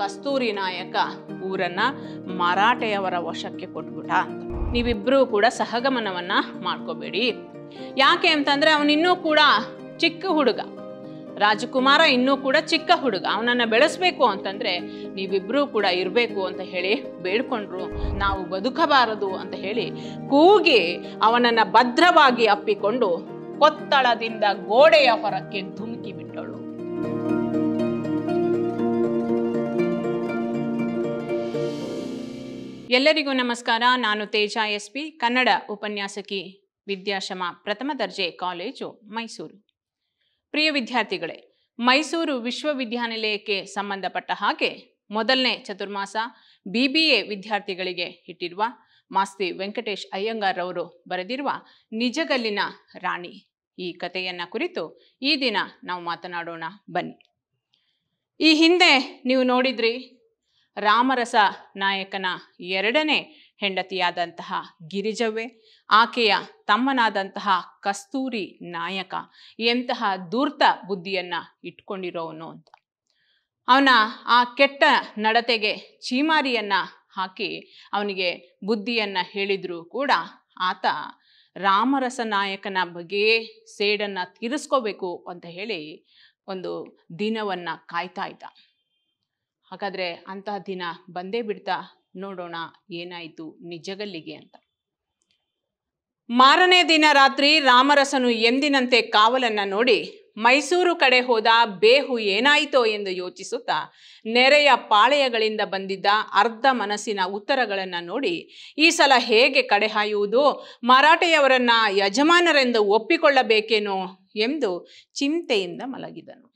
ಕಸ್ತೂರಿ ನಾಯಕ ಊರನ್ನ ಮರಾಠೆಯವರ ವಶಕ್ಕೆ ಕೊಟ್ಬಿಟ್ಟ ಅಂತ ನೀವಿಬ್ರು ಕೂಡ ಸಹಗಮನವನ್ನ ಮಾಡ್ಕೋಬೇಡಿ ಯಾಕೆ ಅಂತಂದ್ರೆ ಅವನಿನ್ನೂ ಕೂಡ ಚಿಕ್ಕ ಹುಡುಗ ರಾಜಕುಮಾರ ಇನ್ನೂ ಕೂಡ ಚಿಕ್ಕ ಹುಡುಗ ಅವನನ್ನ ಬೆಳೆಸ್ಬೇಕು ಅಂತಂದ್ರೆ ನೀವಿಬ್ರು ಕೂಡ ಇರಬೇಕು ಅಂತ ಹೇಳಿ ಬೇಡ್ಕೊಂಡ್ರು ನಾವು ಬದುಕಬಾರದು ಅಂತ ಹೇಳಿ ಕೂಗಿ ಅವನನ್ನ ಭದ್ರವಾಗಿ ಅಪ್ಪಿಕೊಂಡು ಕೊತ್ತಳದಿಂದ ಗೋಡೆಯ ಹೊರಕ್ಕೆ ಧುಮುಕಿ ಎಲ್ಲರಿಗೂ ನಮಸ್ಕಾರ ನಾನು ತೇಜ ಎಸ್ ಪಿ ಕನ್ನಡ ಉಪನ್ಯಾಸಕಿ ವಿದ್ಯಾಶ್ರಮ ಪ್ರಥಮ ದರ್ಜೆ ಕಾಲೇಜು ಮೈಸೂರು ಪ್ರಿಯ ವಿದ್ಯಾರ್ಥಿಗಳೇ ಮೈಸೂರು ವಿಶ್ವವಿದ್ಯಾನಿಲಯಕ್ಕೆ ಸಂಬಂಧಪಟ್ಟ ಹಾಗೆ ಮೊದಲನೇ ಚತುರ್ಮಾಸ ಬಿ ಬಿ ಎ ವಿದ್ಯಾರ್ಥಿಗಳಿಗೆ ಇಟ್ಟಿರುವ ಮಾಸ್ತಿ ವೆಂಕಟೇಶ್ ಅಯ್ಯಂಗಾರ್ ಅವರು ಬರೆದಿರುವ ನಿಜಗಲ್ಲಿನ ರಾಣಿ ಈ ಕಥೆಯನ್ನ ಕುರಿತು ಈ ದಿನ ನಾವು ಮಾತನಾಡೋಣ ಬನ್ನಿ ಈ ಹಿಂದೆ ನೀವು ನೋಡಿದ್ರಿ ರಾಮರಸ ನಾಯಕನ ಎರಡನೇ ಹೆಂಡತಿಯಾದಂತಹ ಗಿರಿಜವ್ವೆ ಆಕೆಯ ತಮ್ಮನಾದಂತಹ ಕಸ್ತೂರಿ ನಾಯಕ ಎಂತಹ ದೂರ್ತ ಬುದ್ಧಿಯನ್ನ ಇಟ್ಕೊಂಡಿರೋನು ಅಂತ ಅವನ ಆ ಕೆಟ್ಟ ನಡತೆಗೆ ಚೀಮಾರಿಯನ್ನು ಹಾಕಿ ಅವನಿಗೆ ಬುದ್ಧಿಯನ್ನ ಹೇಳಿದರೂ ಕೂಡ ಆತ ರಾಮರಸ ನಾಯಕನ ಬಗ್ಗೆಯೇ ಸೇಡನ್ನು ತೀರಿಸ್ಕೋಬೇಕು ಅಂತ ಹೇಳಿ ಒಂದು ದಿನವನ್ನು ಕಾಯ್ತಾ ಇದ್ದ ಹಾಗಾದ್ರೆ ಅಂತಹ ದಿನ ಬಂದೇ ಬಿಡ್ತಾ ನೋಡೋಣ ಏನಾಯಿತು ನಿಜಗಲ್ಲಿಗೆ ಅಂತ ಮಾರನೇ ದಿನ ರಾತ್ರಿ ರಾಮರಸನು ಎಂದಿನಂತೆ ಕಾವಲನ್ನು ನೋಡಿ ಮೈಸೂರು ಕಡೆ ಹೋದ ಬೇಹು ಏನಾಯಿತೋ ಎಂದು ಯೋಚಿಸುತ್ತಾ ನೆರೆಯ ಪಾಳೆಯಗಳಿಂದ ಬಂದಿದ್ದ ಅರ್ಧ ಮನಸ್ಸಿನ ಉತ್ತರಗಳನ್ನು ನೋಡಿ ಈ ಸಲ ಹೇಗೆ ಕಡೆ ಹಾಯುವುದು ಮರಾಠೆಯವರನ್ನು ಯಜಮಾನರೆಂದು ಒಪ್ಪಿಕೊಳ್ಳಬೇಕೇನೋ ಎಂದು ಚಿಂತೆಯಿಂದ ಮಲಗಿದನು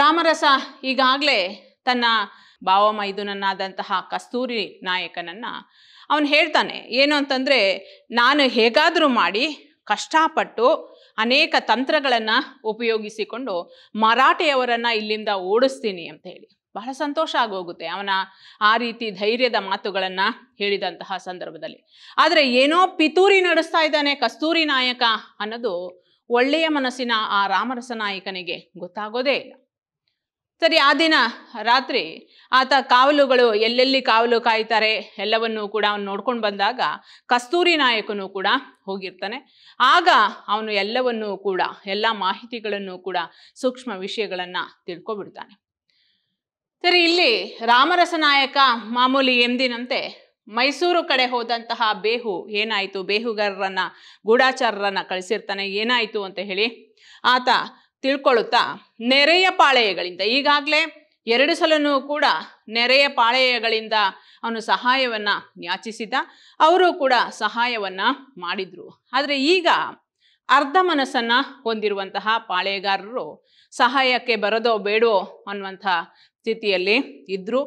ರಾಮರಸ ಈಗಾಗಲೇ ತನ್ನ ಭಾವ ಮೈದುನನ್ನಾದಂತಹ ಕಸ್ತೂರಿ ನಾಯಕನನ್ನು ಅವನು ಹೇಳ್ತಾನೆ ಏನು ಅಂತಂದರೆ ನಾನು ಹೇಗಾದರೂ ಮಾಡಿ ಕಷ್ಟಪಟ್ಟು ಅನೇಕ ತಂತ್ರಗಳನ್ನು ಉಪಯೋಗಿಸಿಕೊಂಡು ಮರಾಠೆಯವರನ್ನು ಇಲ್ಲಿಂದ ಓಡಿಸ್ತೀನಿ ಅಂತ ಹೇಳಿ ಬಹಳ ಸಂತೋಷ ಆಗೋಗುತ್ತೆ ಅವನ ಆ ರೀತಿ ಧೈರ್ಯದ ಮಾತುಗಳನ್ನು ಹೇಳಿದಂತಹ ಸಂದರ್ಭದಲ್ಲಿ ಆದರೆ ಏನೋ ಪಿತೂರಿ ನಡೆಸ್ತಾ ಇದ್ದಾನೆ ಕಸ್ತೂರಿ ನಾಯಕ ಅನ್ನೋದು ಒಳ್ಳೆಯ ಮನಸ್ಸಿನ ಆ ರಾಮರಸ ನಾಯಕನಿಗೆ ಗೊತ್ತಾಗೋದೇ ಇಲ್ಲ ಸರಿ ಆ ದಿನ ರಾತ್ರಿ ಆತ ಕಾವಲುಗಳು ಎಲ್ಲೆಲ್ಲಿ ಕಾವಲು ಕಾಯ್ತಾರೆ ಎಲ್ಲವನ್ನೂ ಕೂಡ ಅವನು ನೋಡ್ಕೊಂಡು ಬಂದಾಗ ಕಸ್ತೂರಿ ನಾಯಕನು ಕೂಡ ಹೋಗಿರ್ತಾನೆ ಆಗ ಅವನು ಎಲ್ಲವನ್ನೂ ಕೂಡ ಎಲ್ಲ ಮಾಹಿತಿಗಳನ್ನು ಕೂಡ ಸೂಕ್ಷ್ಮ ವಿಷಯಗಳನ್ನು ತಿಳ್ಕೊಬಿಡ್ತಾನೆ ಸರಿ ಇಲ್ಲಿ ರಾಮರಸ ನಾಯಕ ಮಾಮೂಲಿ ಎಂದಿನಂತೆ ಮೈಸೂರು ಕಡೆ ಹೋದಂತಹ ಬೇಹು ಏನಾಯಿತು ಬೇಹುಗಾರರನ್ನ ಗೂಢಾಚಾರರನ್ನ ಕಳಿಸಿರ್ತಾನೆ ಏನಾಯಿತು ಅಂತ ಹೇಳಿ ಆತ ತಿಳ್ಕೊಳ್ಳುತ್ತಾ ನೆರೆಯ ಪಾಳೆಯಗಳಿಂದ ಈಗಾಗಲೇ ಎರಡು ಸಲನೂ ಕೂಡ ನೆರೆಯ ಪಾಳೆಯಗಳಿಂದ ಅವನು ಸಹಾಯವನ್ನು ಯಾಚಿಸಿದ ಅವರು ಕೂಡ ಸಹಾಯವನ್ನು ಮಾಡಿದರು ಆದರೆ ಈಗ ಅರ್ಧ ಮನಸ್ಸನ್ನು ಹೊಂದಿರುವಂತಹ ಪಾಳೆಯಗಾರರು ಸಹಾಯಕ್ಕೆ ಬರೋದೋ ಬೇಡೋ ಅನ್ನುವಂಥ ಸ್ಥಿತಿಯಲ್ಲಿ ಇದ್ದರು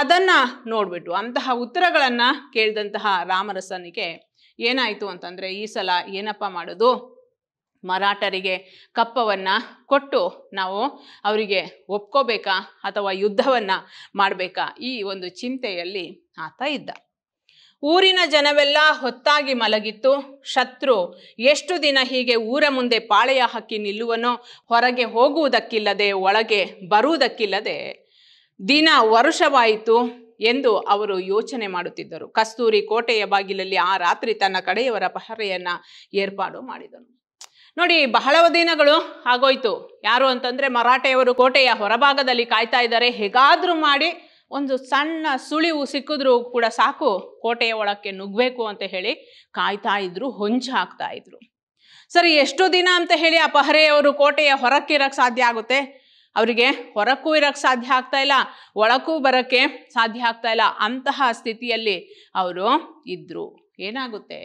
ಅದನ್ನು ನೋಡಿಬಿಟ್ಟು ಅಂತಹ ಉತ್ತರಗಳನ್ನು ಕೇಳಿದಂತಹ ರಾಮರಸನಿಗೆ ಏನಾಯಿತು ಅಂತಂದರೆ ಈ ಸಲ ಏನಪ್ಪ ಮಾಡೋದು ಮರಾಠರಿಗೆ ಕಪ್ಪವನ್ನು ಕೊಟ್ಟು ನಾವು ಅವರಿಗೆ ಒಪ್ಕೋಬೇಕಾ ಅಥವಾ ಯುದ್ಧವನ್ನು ಮಾಡಬೇಕಾ ಈ ಒಂದು ಚಿಂತೆಯಲ್ಲಿ ಆತ ಇದ್ದ ಊರಿನ ಜನವೆಲ್ಲ ಹೊತ್ತಾಗಿ ಮಲಗಿತ್ತು ಶತ್ರು ಎಷ್ಟು ದಿನ ಹೀಗೆ ಊರ ಮುಂದೆ ಪಾಳೆಯ ಹಾಕಿ ನಿಲ್ಲುವನೋ ಹೊರಗೆ ಹೋಗುವುದಕ್ಕಿಲ್ಲದೆ ಒಳಗೆ ಬರುವುದಕ್ಕಿಲ್ಲದೆ ದಿನ ವರುಷವಾಯಿತು ಎಂದು ಅವರು ಯೋಚನೆ ಮಾಡುತ್ತಿದ್ದರು ಕಸ್ತೂರಿ ಕೋಟೆಯ ಬಾಗಿಲಲ್ಲಿ ಆ ರಾತ್ರಿ ತನ್ನ ಕಡೆಯವರ ಪಹರೆಯನ್ನು ಏರ್ಪಾಡು ಮಾಡಿದನು ನೋಡಿ ಬಹಳ ದಿನಗಳು ಆಗೋಯ್ತು ಯಾರು ಅಂತಂದ್ರೆ ಮರಾಠೆಯವರು ಕೋಟೆಯ ಹೊರಭಾಗದಲ್ಲಿ ಕಾಯ್ತಾ ಇದ್ದಾರೆ ಹೇಗಾದರೂ ಮಾಡಿ ಒಂದು ಸಣ್ಣ ಸುಳಿವು ಸಿಕ್ಕಿದ್ರೂ ಕೂಡ ಸಾಕು ಕೋಟೆಯ ಒಳಕ್ಕೆ ನುಗ್ಗಬೇಕು ಅಂತ ಹೇಳಿ ಕಾಯ್ತಾ ಇದ್ರು ಹೊಂಚ ಹಾಕ್ತಾ ಇದ್ರು ಸರಿ ಎಷ್ಟು ದಿನ ಅಂತ ಹೇಳಿ ಆ ಪಹರೆಯವರು ಕೋಟೆಯ ಇರಕ್ಕೆ ಸಾಧ್ಯ ಆಗುತ್ತೆ ಅವರಿಗೆ ಹೊರಕ್ಕೂ ಇರಕ್ಕೆ ಸಾಧ್ಯ ಆಗ್ತಾ ಇಲ್ಲ ಒಳಕ್ಕೂ ಬರಕ್ಕೆ ಸಾಧ್ಯ ಆಗ್ತಾ ಇಲ್ಲ ಅಂತಹ ಸ್ಥಿತಿಯಲ್ಲಿ ಅವರು ಇದ್ರು ಏನಾಗುತ್ತೆ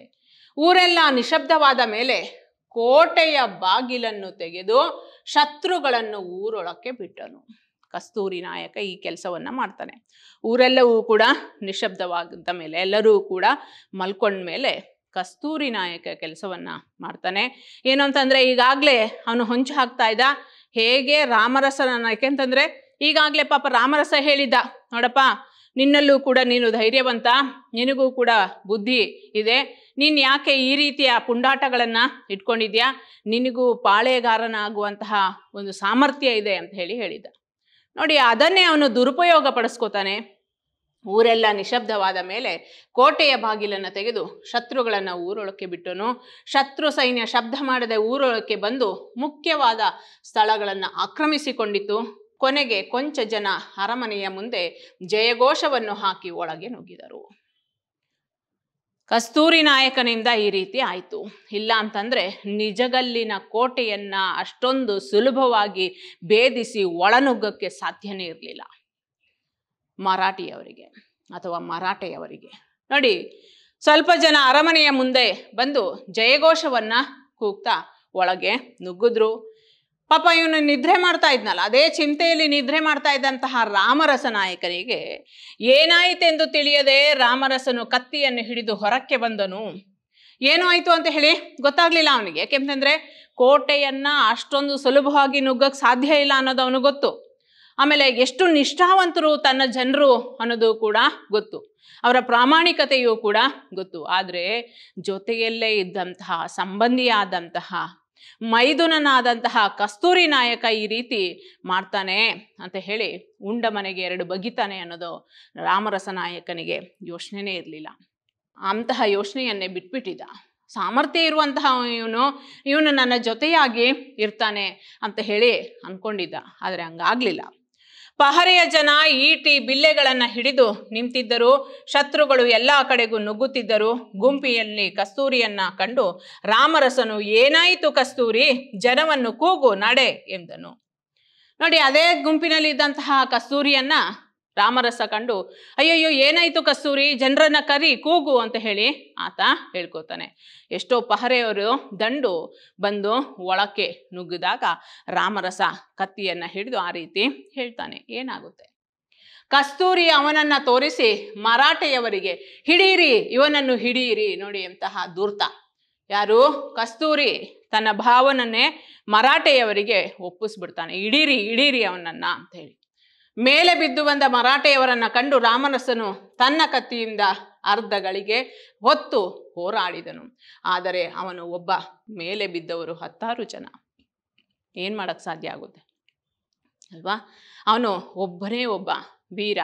ಊರೆಲ್ಲ ನಿಶಬ್ದವಾದ ಮೇಲೆ ಕೋಟೆಯ ಬಾಗಿಲನ್ನು ತೆಗೆದು ಶತ್ರುಗಳನ್ನು ಊರೊಳಕ್ಕೆ ಬಿಟ್ಟನು ಕಸ್ತೂರಿ ನಾಯಕ ಈ ಕೆಲಸವನ್ನು ಮಾಡ್ತಾನೆ ಊರೆಲ್ಲವೂ ಕೂಡ ನಿಶಬ್ದವಾಗಿದ್ದ ಮೇಲೆ ಎಲ್ಲರೂ ಕೂಡ ಮಲ್ಕೊಂಡ ಮೇಲೆ ಕಸ್ತೂರಿ ನಾಯಕ ಕೆಲಸವನ್ನ ಮಾಡ್ತಾನೆ ಏನು ಅಂತಂದ್ರೆ ಈಗಾಗಲೇ ಅವನು ಹೊಂಚು ಹಾಕ್ತಾ ಇದ್ದ ಹೇಗೆ ರಾಮರಸನ ಯಾಕೆಂತಂದ್ರೆ ಈಗಾಗಲೇ ಪಾಪ ರಾಮರಸ ಹೇಳಿದ್ದ ನೋಡಪ್ಪ ನಿನ್ನಲ್ಲೂ ಕೂಡ ನೀನು ಧೈರ್ಯವಂತ ನಿನಗೂ ಕೂಡ ಬುದ್ಧಿ ಇದೆ ನೀನು ಯಾಕೆ ಈ ರೀತಿಯ ಪುಂಡಾಟಗಳನ್ನು ಇಟ್ಕೊಂಡಿದ್ಯಾ ನಿನಗೂ ಪಾಳೆಗಾರನಾಗುವಂತಹ ಒಂದು ಸಾಮರ್ಥ್ಯ ಇದೆ ಅಂತ ಹೇಳಿ ಹೇಳಿದ ನೋಡಿ ಅದನ್ನೇ ಅವನು ದುರುಪಯೋಗ ಪಡಿಸ್ಕೋತಾನೆ ಊರೆಲ್ಲ ನಿಶಬ್ದವಾದ ಮೇಲೆ ಕೋಟೆಯ ಬಾಗಿಲನ್ನು ತೆಗೆದು ಶತ್ರುಗಳನ್ನು ಊರೊಳಕ್ಕೆ ಬಿಟ್ಟನು ಶತ್ರು ಸೈನ್ಯ ಶಬ್ದ ಮಾಡದೆ ಊರೊಳಕ್ಕೆ ಬಂದು ಮುಖ್ಯವಾದ ಸ್ಥಳಗಳನ್ನು ಆಕ್ರಮಿಸಿಕೊಂಡಿತು ಕೊನೆಗೆ ಕೊಂಚ ಜನ ಅರಮನೆಯ ಮುಂದೆ ಜಯಘೋಷವನ್ನು ಹಾಕಿ ಒಳಗೆ ನುಗ್ಗಿದರು ಕಸ್ತೂರಿ ನಾಯಕನಿಂದ ಈ ರೀತಿ ಆಯಿತು ಇಲ್ಲ ಅಂತಂದರೆ ನಿಜಗಲ್ಲಿನ ಕೋಟೆಯನ್ನು ಅಷ್ಟೊಂದು ಸುಲಭವಾಗಿ ಭೇದಿಸಿ ಒಳನುಗ್ಗಕ್ಕೆ ಸಾಧ್ಯನೇ ಇರಲಿಲ್ಲ ಮರಾಠಿಯವರಿಗೆ ಅಥವಾ ಮರಾಠೆಯವರಿಗೆ ನೋಡಿ ಸ್ವಲ್ಪ ಜನ ಅರಮನೆಯ ಮುಂದೆ ಬಂದು ಜಯಘೋಷವನ್ನು ಕೂಗ್ತಾ ಒಳಗೆ ನುಗ್ಗಿದ್ರು ಪಾಪ ಇವನು ನಿದ್ರೆ ಮಾಡ್ತಾ ಇದ್ನಲ್ಲ ಅದೇ ಚಿಂತೆಯಲ್ಲಿ ನಿದ್ರೆ ಮಾಡ್ತಾ ಇದ್ದಂತಹ ರಾಮರಸ ನಾಯಕನಿಗೆ ಏನಾಯಿತೆಂದು ತಿಳಿಯದೆ ರಾಮರಸನು ಕತ್ತಿಯನ್ನು ಹಿಡಿದು ಹೊರಕ್ಕೆ ಬಂದನು ಏನು ಆಯಿತು ಅಂತ ಹೇಳಿ ಗೊತ್ತಾಗ್ಲಿಲ್ಲ ಅವನಿಗೆ ಯಾಕೆಂತಂದ್ರೆ ಕೋಟೆಯನ್ನ ಅಷ್ಟೊಂದು ಸುಲಭವಾಗಿ ನುಗ್ಗಕ್ಕೆ ಸಾಧ್ಯ ಇಲ್ಲ ಅನ್ನೋದು ಅವನು ಗೊತ್ತು ಆಮೇಲೆ ಎಷ್ಟು ನಿಷ್ಠಾವಂತರು ತನ್ನ ಜನರು ಅನ್ನೋದು ಕೂಡ ಗೊತ್ತು ಅವರ ಪ್ರಾಮಾಣಿಕತೆಯೂ ಕೂಡ ಗೊತ್ತು ಆದರೆ ಜೊತೆಯಲ್ಲೇ ಇದ್ದಂತಹ ಸಂಬಂಧಿಯಾದಂತಹ ಮೈದುನನಾದಂತಹ ಕಸ್ತೂರಿ ನಾಯಕ ಈ ರೀತಿ ಮಾಡ್ತಾನೆ ಅಂತ ಹೇಳಿ ಉಂಡ ಮನೆಗೆ ಎರಡು ಬಗಿತಾನೆ ಅನ್ನೋದು ರಾಮರಸ ನಾಯಕನಿಗೆ ಯೋಚನೆನೇ ಇರಲಿಲ್ಲ ಅಂತಹ ಯೋಚನೆಯನ್ನೇ ಬಿಟ್ಬಿಟ್ಟಿದ್ದ ಸಾಮರ್ಥ್ಯ ಇರುವಂತಹ ಇವನು ಇವನು ನನ್ನ ಜೊತೆಯಾಗಿ ಇರ್ತಾನೆ ಅಂತ ಹೇಳಿ ಅಂದ್ಕೊಂಡಿದ್ದ ಆದರೆ ಹಂಗಾಗ್ಲಿಲ್ಲ ಪಹರೆಯ ಜನ ಈಟಿ ಬಿಲ್ಲೆಗಳನ್ನು ಹಿಡಿದು ನಿಂತಿದ್ದರು ಶತ್ರುಗಳು ಎಲ್ಲ ಕಡೆಗೂ ನುಗ್ಗುತ್ತಿದ್ದರು ಗುಂಪಿಯಲ್ಲಿ ಕಸ್ತೂರಿಯನ್ನ ಕಂಡು ರಾಮರಸನು ಏನಾಯಿತು ಕಸ್ತೂರಿ ಜನವನ್ನು ಕೂಗು ನಡೆ ಎಂದನು ನೋಡಿ ಅದೇ ಗುಂಪಿನಲ್ಲಿ ಇದ್ದಂತಹ ಕಸ್ತೂರಿಯನ್ನ ರಾಮರಸ ಕಂಡು ಅಯ್ಯಯ್ಯೋ ಏನಾಯ್ತು ಕಸ್ತೂರಿ ಜನರನ್ನ ಕರಿ ಕೂಗು ಅಂತ ಹೇಳಿ ಆತ ಹೇಳ್ಕೊತಾನೆ ಎಷ್ಟೋ ಪಹರೆಯವರು ದಂಡು ಬಂದು ಒಳಕ್ಕೆ ನುಗ್ಗಿದಾಗ ರಾಮರಸ ಕತ್ತಿಯನ್ನ ಹಿಡಿದು ಆ ರೀತಿ ಹೇಳ್ತಾನೆ ಏನಾಗುತ್ತೆ ಕಸ್ತೂರಿ ಅವನನ್ನ ತೋರಿಸಿ ಮರಾಠೆಯವರಿಗೆ ಹಿಡೀರಿ ಇವನನ್ನು ಹಿಡಿಯಿರಿ ನೋಡಿ ಎಂತಹ ದೂರ್ತ ಯಾರು ಕಸ್ತೂರಿ ತನ್ನ ಭಾವನನ್ನೇ ಮರಾಠೆಯವರಿಗೆ ಒಪ್ಪಿಸ್ಬಿಡ್ತಾನೆ ಇಡೀರಿ ಇಡೀರಿ ಅವನನ್ನ ಅಂತ ಹೇಳಿ ಮೇಲೆ ಬಿದ್ದು ಬಂದ ಮರಾಠೆಯವರನ್ನು ಕಂಡು ರಾಮನಸನು ತನ್ನ ಕತ್ತಿಯಿಂದ ಅರ್ಧಗಳಿಗೆ ಹೊತ್ತು ಹೋರಾಡಿದನು ಆದರೆ ಅವನು ಒಬ್ಬ ಮೇಲೆ ಬಿದ್ದವರು ಹತ್ತಾರು ಜನ ಏನು ಮಾಡಕ್ಕೆ ಸಾಧ್ಯ ಆಗುತ್ತೆ ಅಲ್ವಾ ಅವನು ಒಬ್ಬನೇ ಒಬ್ಬ ವೀರ